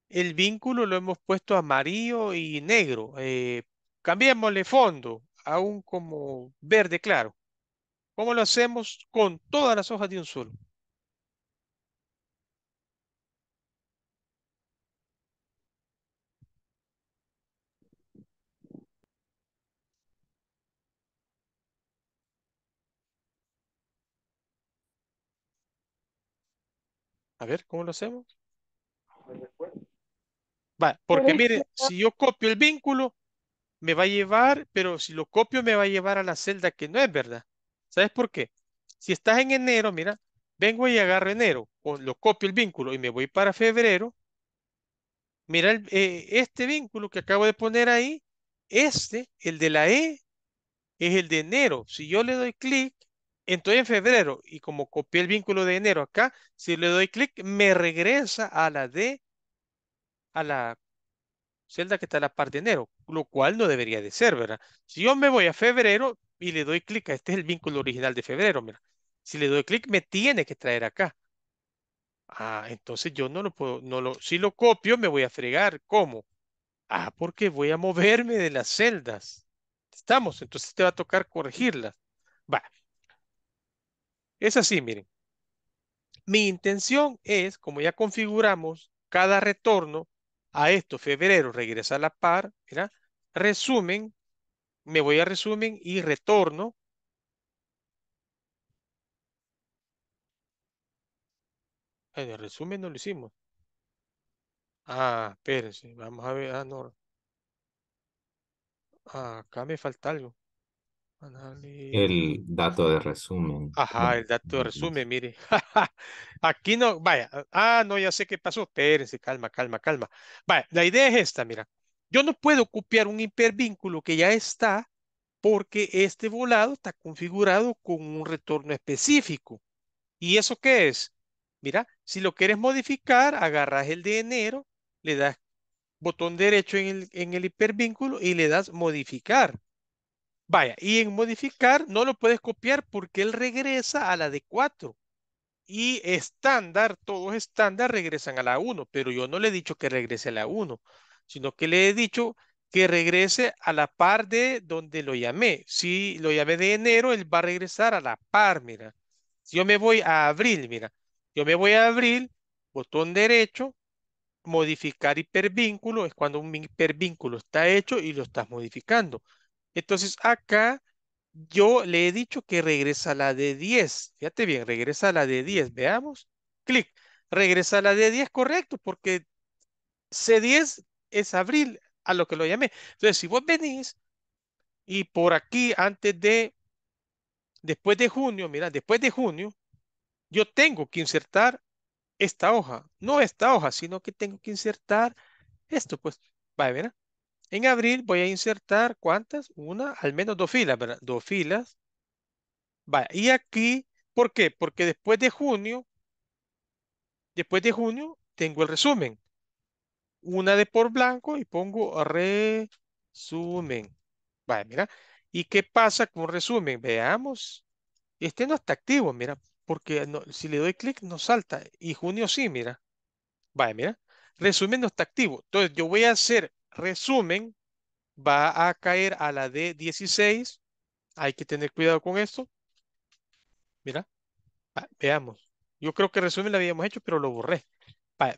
el vínculo lo hemos puesto amarillo y negro. Eh, cambiémosle fondo a un como verde claro. ¿Cómo lo hacemos con todas las hojas de un solo? A ver, ¿cómo lo hacemos? Pues, porque mire, si yo copio el vínculo, me va a llevar, pero si lo copio me va a llevar a la celda que no es verdad. ¿Sabes por qué? Si estás en enero, mira, vengo y agarro enero, o lo copio el vínculo y me voy para febrero, mira eh, este vínculo que acabo de poner ahí, este, el de la E, es el de enero. Si yo le doy clic, Estoy en febrero y como copié el vínculo de enero acá, si le doy clic, me regresa a la de, a la celda que está en la parte de enero, lo cual no debería de ser, ¿verdad? Si yo me voy a febrero y le doy clic a este es el vínculo original de febrero, mira. Si le doy clic, me tiene que traer acá. Ah, entonces yo no lo puedo, no lo, si lo copio, me voy a fregar. ¿Cómo? Ah, porque voy a moverme de las celdas. Estamos, entonces te va a tocar corregirlas. Va, es así, miren. Mi intención es, como ya configuramos cada retorno a esto, febrero, regresa a la par, ¿verdad? resumen, me voy a resumen y retorno. En el resumen no lo hicimos. Ah, espérense, vamos a ver, ah, no. Ah, acá me falta algo. Ah, el dato de resumen. Ajá, el dato de resumen, mire. Aquí no, vaya. Ah, no, ya sé qué pasó. Espérense, calma, calma, calma. Vaya, la idea es esta, mira. Yo no puedo copiar un hipervínculo que ya está porque este volado está configurado con un retorno específico. ¿Y eso qué es? Mira, si lo quieres modificar, agarras el de enero, le das botón derecho en el, en el hipervínculo y le das modificar. Vaya, y en modificar no lo puedes copiar porque él regresa a la de 4. Y estándar, todos estándar regresan a la 1, pero yo no le he dicho que regrese a la 1, sino que le he dicho que regrese a la par de donde lo llamé. Si lo llamé de enero, él va a regresar a la par, mira. Si yo me voy a abril, mira, yo me voy a abril, botón derecho, modificar hipervínculo, es cuando un hipervínculo está hecho y lo estás modificando. Entonces acá yo le he dicho que regresa la de 10. Fíjate bien, regresa la de 10. Veamos. Clic. Regresa a la de 10, correcto, porque C10 es abril, a lo que lo llamé. Entonces, si vos venís y por aquí antes de, después de junio, mira, después de junio, yo tengo que insertar esta hoja. No esta hoja, sino que tengo que insertar esto, pues. Vaya, ver. En abril voy a insertar, ¿cuántas? Una, al menos dos filas, ¿verdad? Dos filas. va y aquí, ¿por qué? Porque después de junio, después de junio, tengo el resumen. Una de por blanco y pongo resumen. va mira. ¿Y qué pasa con resumen? Veamos. Este no está activo, mira, porque si le doy clic no salta. Y junio sí, mira. va mira. Resumen no está activo. Entonces yo voy a hacer resumen va a caer a la d 16. Hay que tener cuidado con esto. Mira, veamos. Yo creo que resumen lo habíamos hecho, pero lo borré.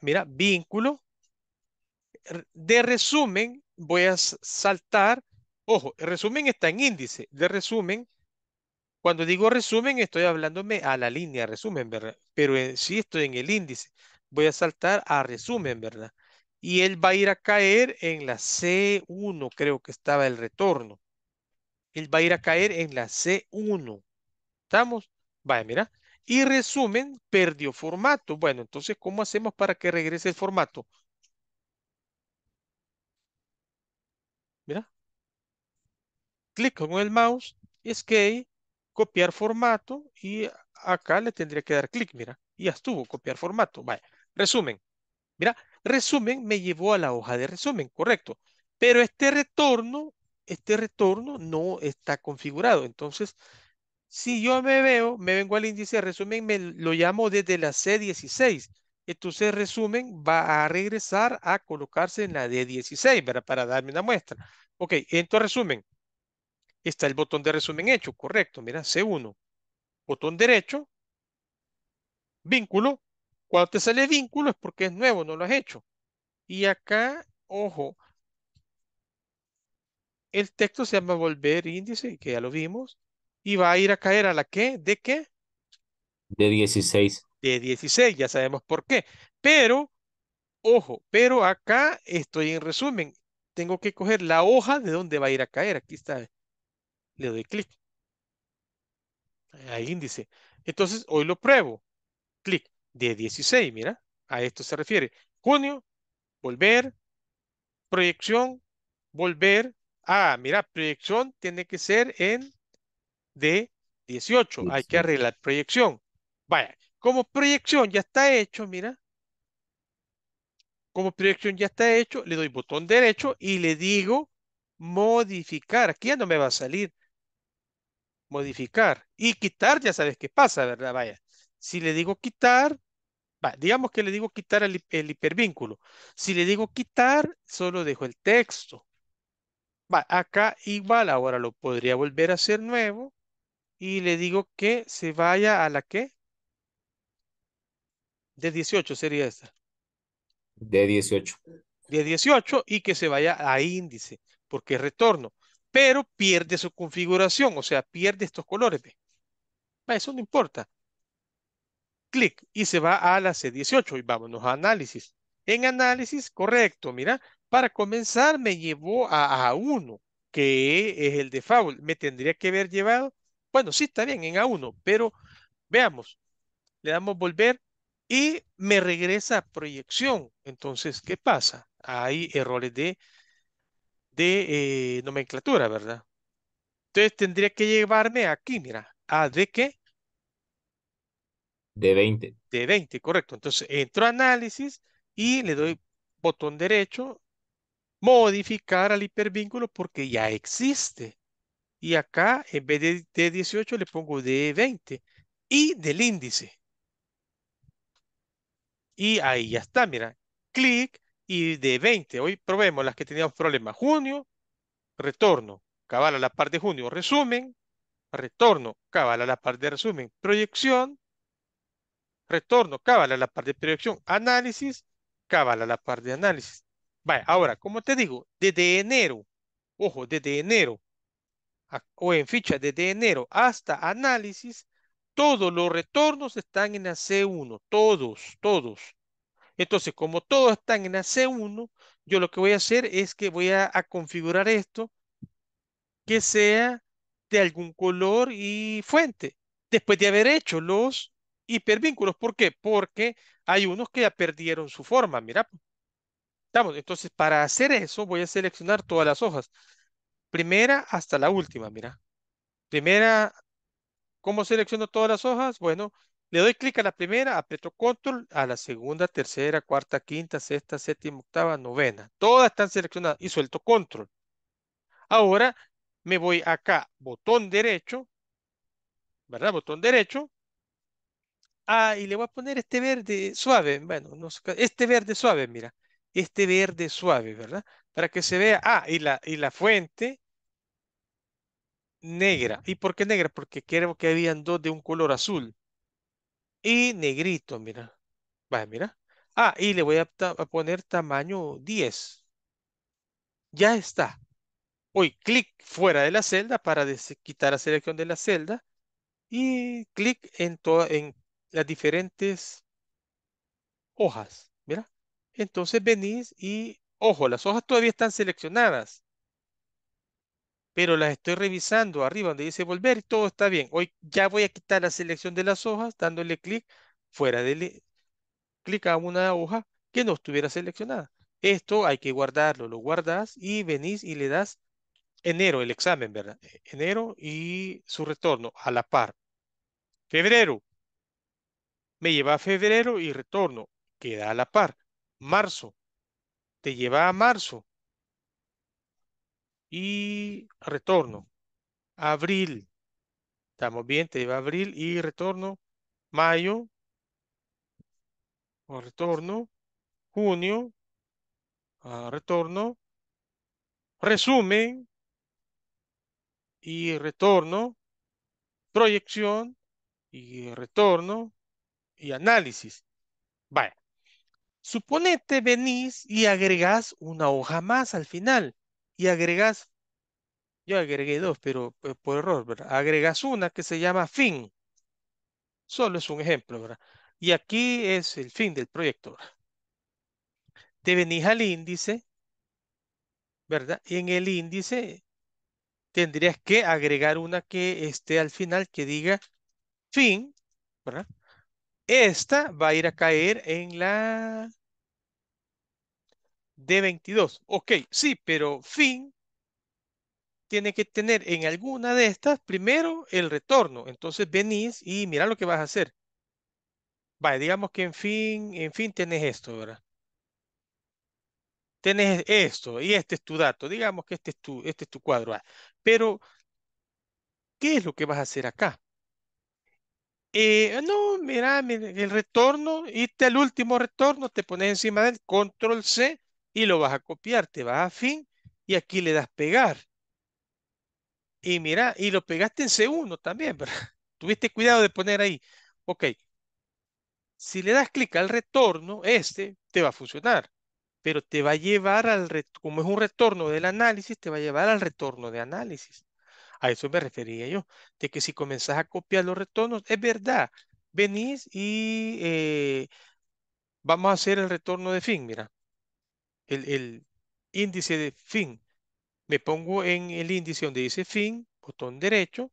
Mira, vínculo. De resumen voy a saltar. Ojo, el resumen está en índice. De resumen, cuando digo resumen, estoy hablándome a la línea resumen, ¿verdad? Pero en, sí estoy en el índice. Voy a saltar a resumen, ¿verdad? y él va a ir a caer en la C1, creo que estaba el retorno. Él va a ir a caer en la C1. ¿Estamos? Vaya, mira. Y resumen, perdió formato. Bueno, entonces, ¿cómo hacemos para que regrese el formato? Mira. Clic con el mouse, escape, copiar formato y acá le tendría que dar clic, mira. Y ya estuvo, copiar formato. Vaya, resumen. Mira, resumen me llevó a la hoja de resumen, correcto. Pero este retorno, este retorno no está configurado. Entonces, si yo me veo, me vengo al índice de resumen, me lo llamo desde la C16. Entonces, resumen va a regresar a colocarse en la D16, ¿verdad? Para darme una muestra. Ok, entonces resumen. Está el botón de resumen hecho, correcto. Mira, C1. Botón derecho. Vínculo. Cuando te sale vínculo es porque es nuevo, no lo has hecho. Y acá, ojo, el texto se llama volver índice, que ya lo vimos, y va a ir a caer a la que, ¿de qué? De 16. De 16, ya sabemos por qué. Pero, ojo, pero acá estoy en resumen. Tengo que coger la hoja de dónde va a ir a caer. Aquí está. Le doy clic. A índice. Entonces, hoy lo pruebo. Clic de 16, mira, a esto se refiere. Junio, volver, proyección, volver. Ah, mira, proyección tiene que ser en de 18. Hay que arreglar proyección. Vaya, como proyección ya está hecho, mira. Como proyección ya está hecho, le doy botón derecho y le digo modificar. Aquí ya no me va a salir. Modificar. Y quitar, ya sabes qué pasa, ¿verdad? Vaya. Si le digo quitar, digamos que le digo quitar el, hipervínculo. Si le digo quitar, solo dejo el texto. acá igual, ahora lo podría volver a hacer nuevo y le digo que se vaya a la que de 18 sería esta. De 18. De 18 y que se vaya a índice, porque es retorno. Pero pierde su configuración, o sea, pierde estos colores. Eso no importa clic y se va a la C18 y vámonos a análisis. En análisis, correcto, mira, para comenzar me llevó a A1, que es el default. Me tendría que haber llevado, bueno, sí, está bien, en A1, pero veamos, le damos volver y me regresa a proyección. Entonces, ¿qué pasa? Hay errores de, de eh, nomenclatura, ¿verdad? Entonces tendría que llevarme aquí, mira, a de qué? De 20. De 20, correcto. Entonces entro a análisis y le doy botón derecho, modificar al hipervínculo porque ya existe. Y acá en vez de, d 18 le pongo de 20 y del índice. Y ahí ya está, mira, clic y de 20. Hoy probemos las que teníamos problemas. Junio, retorno, cabala a la par de junio, resumen, retorno, cabala la parte de resumen, proyección, retorno, cábala la parte de proyección, análisis, cábala la parte de análisis. Vale, ahora, como te digo, desde enero, ojo, desde enero, o en ficha desde enero hasta análisis, todos los retornos están en la C1, todos, todos. Entonces, como todos están en la C1, yo lo que voy a hacer es que voy a configurar esto que sea de algún color y fuente. Después de haber hecho los hipervínculos. ¿Por qué? Porque hay unos que ya perdieron su forma. Mira, estamos. Entonces, para hacer eso, voy a seleccionar todas las hojas. Primera hasta la última, mira. Primera, ¿cómo selecciono todas las hojas? Bueno, le doy clic a la primera, aprieto control, a la segunda, tercera, cuarta, quinta, sexta, séptima, octava, novena. Todas están seleccionadas y suelto control. Ahora me voy acá, botón derecho, ¿verdad? Botón derecho, Ah, y le voy a poner este verde suave. Bueno, no, este verde suave, mira. Este verde suave, ¿verdad? Para que se vea. Ah, y la, y la fuente negra. ¿Y por qué negra? Porque creo que habían dos de un color azul. Y negrito, mira. Vaya, mira. Ah, y le voy a, poner tamaño 10. Ya está. Hoy clic fuera de la celda para quitar la selección de la celda. Y clic en, en las diferentes hojas, mira, Entonces venís y, ojo, las hojas todavía están seleccionadas, pero las estoy revisando arriba donde dice volver todo está bien. Hoy ya voy a quitar la selección de las hojas dándole clic fuera de clic a una hoja que no estuviera seleccionada. Esto hay que guardarlo, lo guardas y venís y le das enero, el examen, ¿verdad? E, enero y su retorno a la par. Febrero, me lleva a febrero y retorno, queda a la par. Marzo, te lleva a marzo y retorno. Abril, estamos bien, te lleva a abril y retorno. Mayo, retorno. Junio, retorno. Resumen y retorno. Proyección y retorno y análisis. Vaya. Suponete venís y agregás una hoja más al final y agregás, yo agregué dos, pero eh, por error, ¿verdad? Agregás una que se llama fin. Solo es un ejemplo, ¿verdad? Y aquí es el fin del proyecto. ¿verdad? Te venís al índice, ¿verdad? Y en el índice tendrías que agregar una que esté al final que diga fin, ¿verdad? Esta va a ir a caer en la D22. Ok, sí, pero fin tiene que tener en alguna de estas primero el retorno. Entonces venís y mira lo que vas a hacer. Vale, digamos que en fin, en fin tenés esto, ¿verdad? Tenés esto y este es tu dato. Digamos que este es tu, este es tu cuadro. Pero, ¿qué es lo que vas a hacer acá? Eh, no, mira, el retorno, irte al último retorno, te pones encima del control C y lo vas a copiar, te vas a fin y aquí le das pegar. Y mira, y lo pegaste en C1 también, ¿verdad? Tuviste cuidado de poner ahí. Ok. Si le das clic al retorno, este te va a funcionar, pero te va a llevar al, como es un retorno del análisis, te va a llevar al retorno de análisis. A eso me refería yo, de que si comenzás a copiar los retornos, es verdad, venís y eh, vamos a hacer el retorno de fin, mira, el, índice de fin. Me pongo en el índice donde dice fin, botón derecho,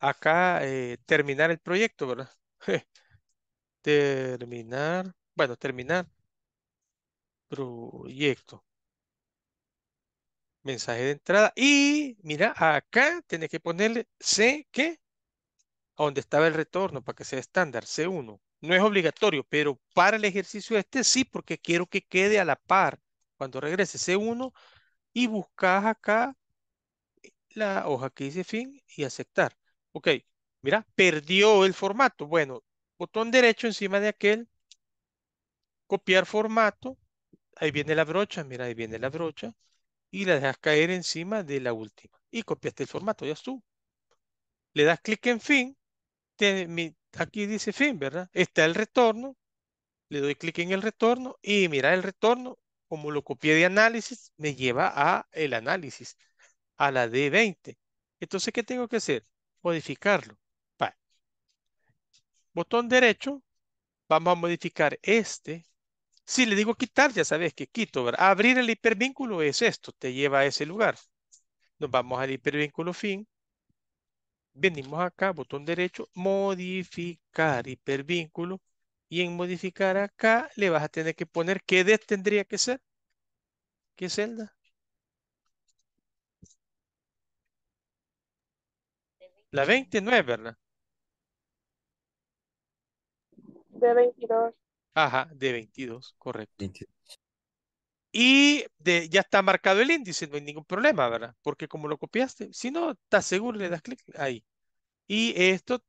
acá eh, terminar el proyecto, ¿verdad? terminar, bueno, terminar proyecto mensaje de entrada. Y mira, acá tienes que ponerle C, ¿qué? A donde estaba el retorno para que sea estándar, C1. No es obligatorio, pero para el ejercicio este sí, porque quiero que quede a la par cuando regrese C1 y buscas acá la hoja que dice fin y aceptar. Ok, mira, perdió el formato. Bueno, botón derecho encima de aquel, copiar formato. Ahí viene la brocha, mira, ahí viene la brocha y la dejas caer encima de la última. Y copiaste el formato, ya tú. Le das clic en fin. aquí dice fin, ¿verdad? Está el retorno. Le doy clic en el retorno y mira el retorno. Como lo copié de análisis, me lleva a el análisis, a la D20. Entonces, ¿qué tengo que hacer? Modificarlo. Botón derecho, vamos a modificar este si le digo quitar, ya sabes que quito. ¿verdad? Abrir el hipervínculo es esto, te lleva a ese lugar. Nos vamos al hipervínculo fin. Venimos acá, botón derecho, modificar hipervínculo. Y en modificar acá le vas a tener que poner qué de tendría que ser. ¿Qué celda? La 29, ¿verdad? De 22. Ajá, de 22, correcto. Y ya está marcado el índice, no hay ningún problema, ¿verdad? Porque como lo copiaste, si no, estás seguro, le das clic ahí. Y esto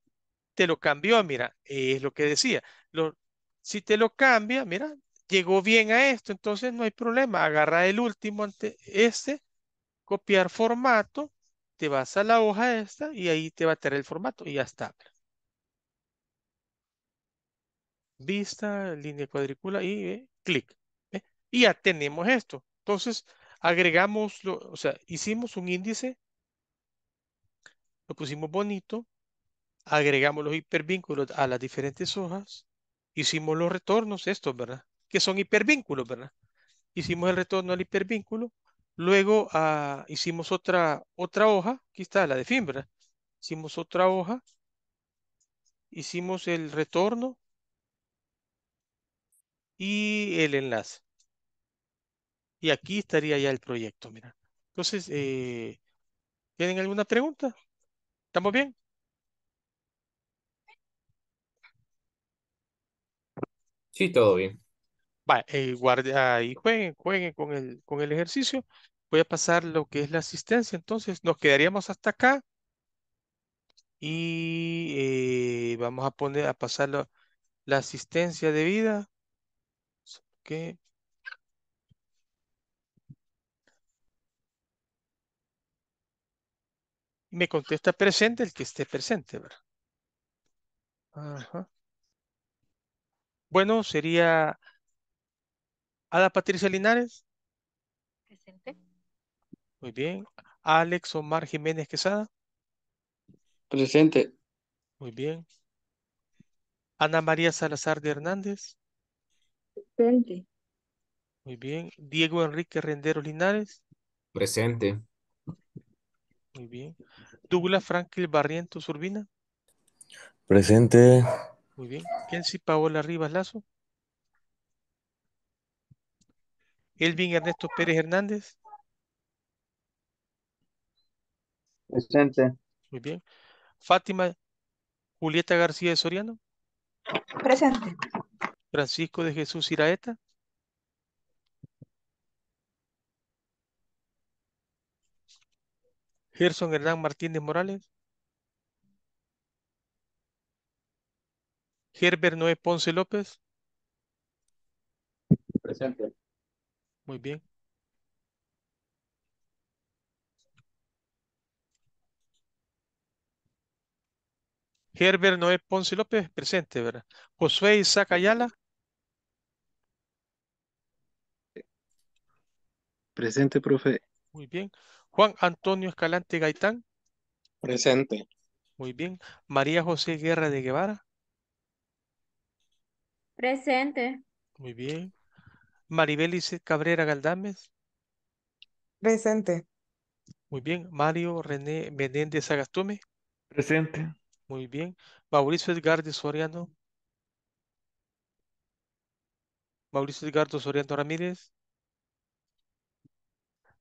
te lo cambió, mira, es lo que decía. Lo, si te lo cambia, mira, llegó bien a esto, entonces no hay problema. Agarra el último ante este, copiar formato, te vas a la hoja esta y ahí te va a tener el formato y ya está vista, línea cuadrícula y eh, clic. ¿eh? Y ya tenemos esto. Entonces, agregamos, lo, o sea, hicimos un índice, lo pusimos bonito, agregamos los hipervínculos a las diferentes hojas, hicimos los retornos, estos, ¿verdad? Que son hipervínculos, ¿verdad? Hicimos el retorno al hipervínculo, luego ah, hicimos otra, otra hoja, aquí está la de fin, ¿verdad? Hicimos otra hoja, hicimos el retorno y el enlace. Y aquí estaría ya el proyecto, mira. Entonces, eh, ¿tienen alguna pregunta? ¿Estamos bien? Sí, todo bien. Vale, eh, jueguen, jueguen con el, con el ejercicio. Voy a pasar lo que es la asistencia. Entonces, nos quedaríamos hasta acá. Y eh, vamos a poner a pasar la, asistencia de vida me contesta presente el que esté presente, ¿verdad? Bueno, sería Ada Patricia Linares. Presente. Muy bien. Alex Omar Jiménez Quesada. Presente. Muy bien. Ana María Salazar de Hernández. Presente. Muy bien. Diego Enrique Rendero Linares. Presente. Muy bien. Douglas Franklin Barrientos Urbina. Presente. Muy bien. Kenzie Paola Rivas Lazo. Elvin Ernesto Pérez Hernández. Presente. Muy bien. Fátima Julieta García de Soriano. Presente. Francisco de Jesús Iraeta. Gerson Hernán Martínez Morales. Gerber Noé Ponce López. Presente. Muy bien. Gerber Noé Ponce López, presente, ¿verdad? Josué Isaac Ayala. Presente, profe. Muy bien. Juan Antonio Escalante Gaitán. Presente. Muy bien. María José Guerra de Guevara. Presente. Muy bien. Maribelis Cabrera Galdames. Presente. Muy bien. Mario René Menéndez Agastume. Presente. Muy bien. Mauricio Edgardo Soriano. Mauricio Edgardo Soriano Ramírez.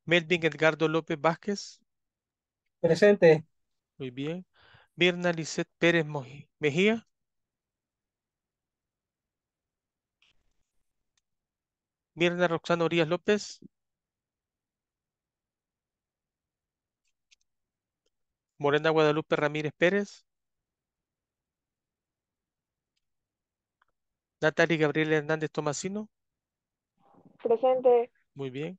Melvin Edgardo López Vázquez. Presente. Muy bien. Mirna Lisset Pérez Mejía. Mirna Roxana Orías López. Morena Guadalupe Ramírez Pérez. Natalie Gabriela Hernández Tomasino. Presente. Muy bien.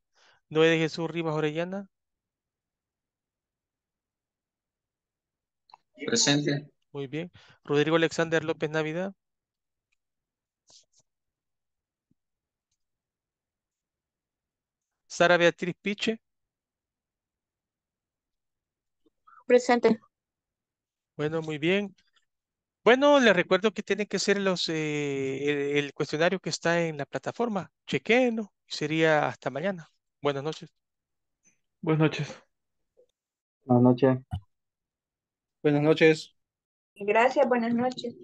Noé de Jesús Rivas Orellana. Presente. Muy bien. Rodrigo Alexander López Navidad. Sara Beatriz Piche. Presente. Bueno, muy bien. Bueno, les recuerdo que tienen que ser los, eh, el, cuestionario que está en la plataforma. no, Sería hasta mañana. Buenas noches. Buenas noches. Buenas noches. Buenas noches. Gracias, buenas noches.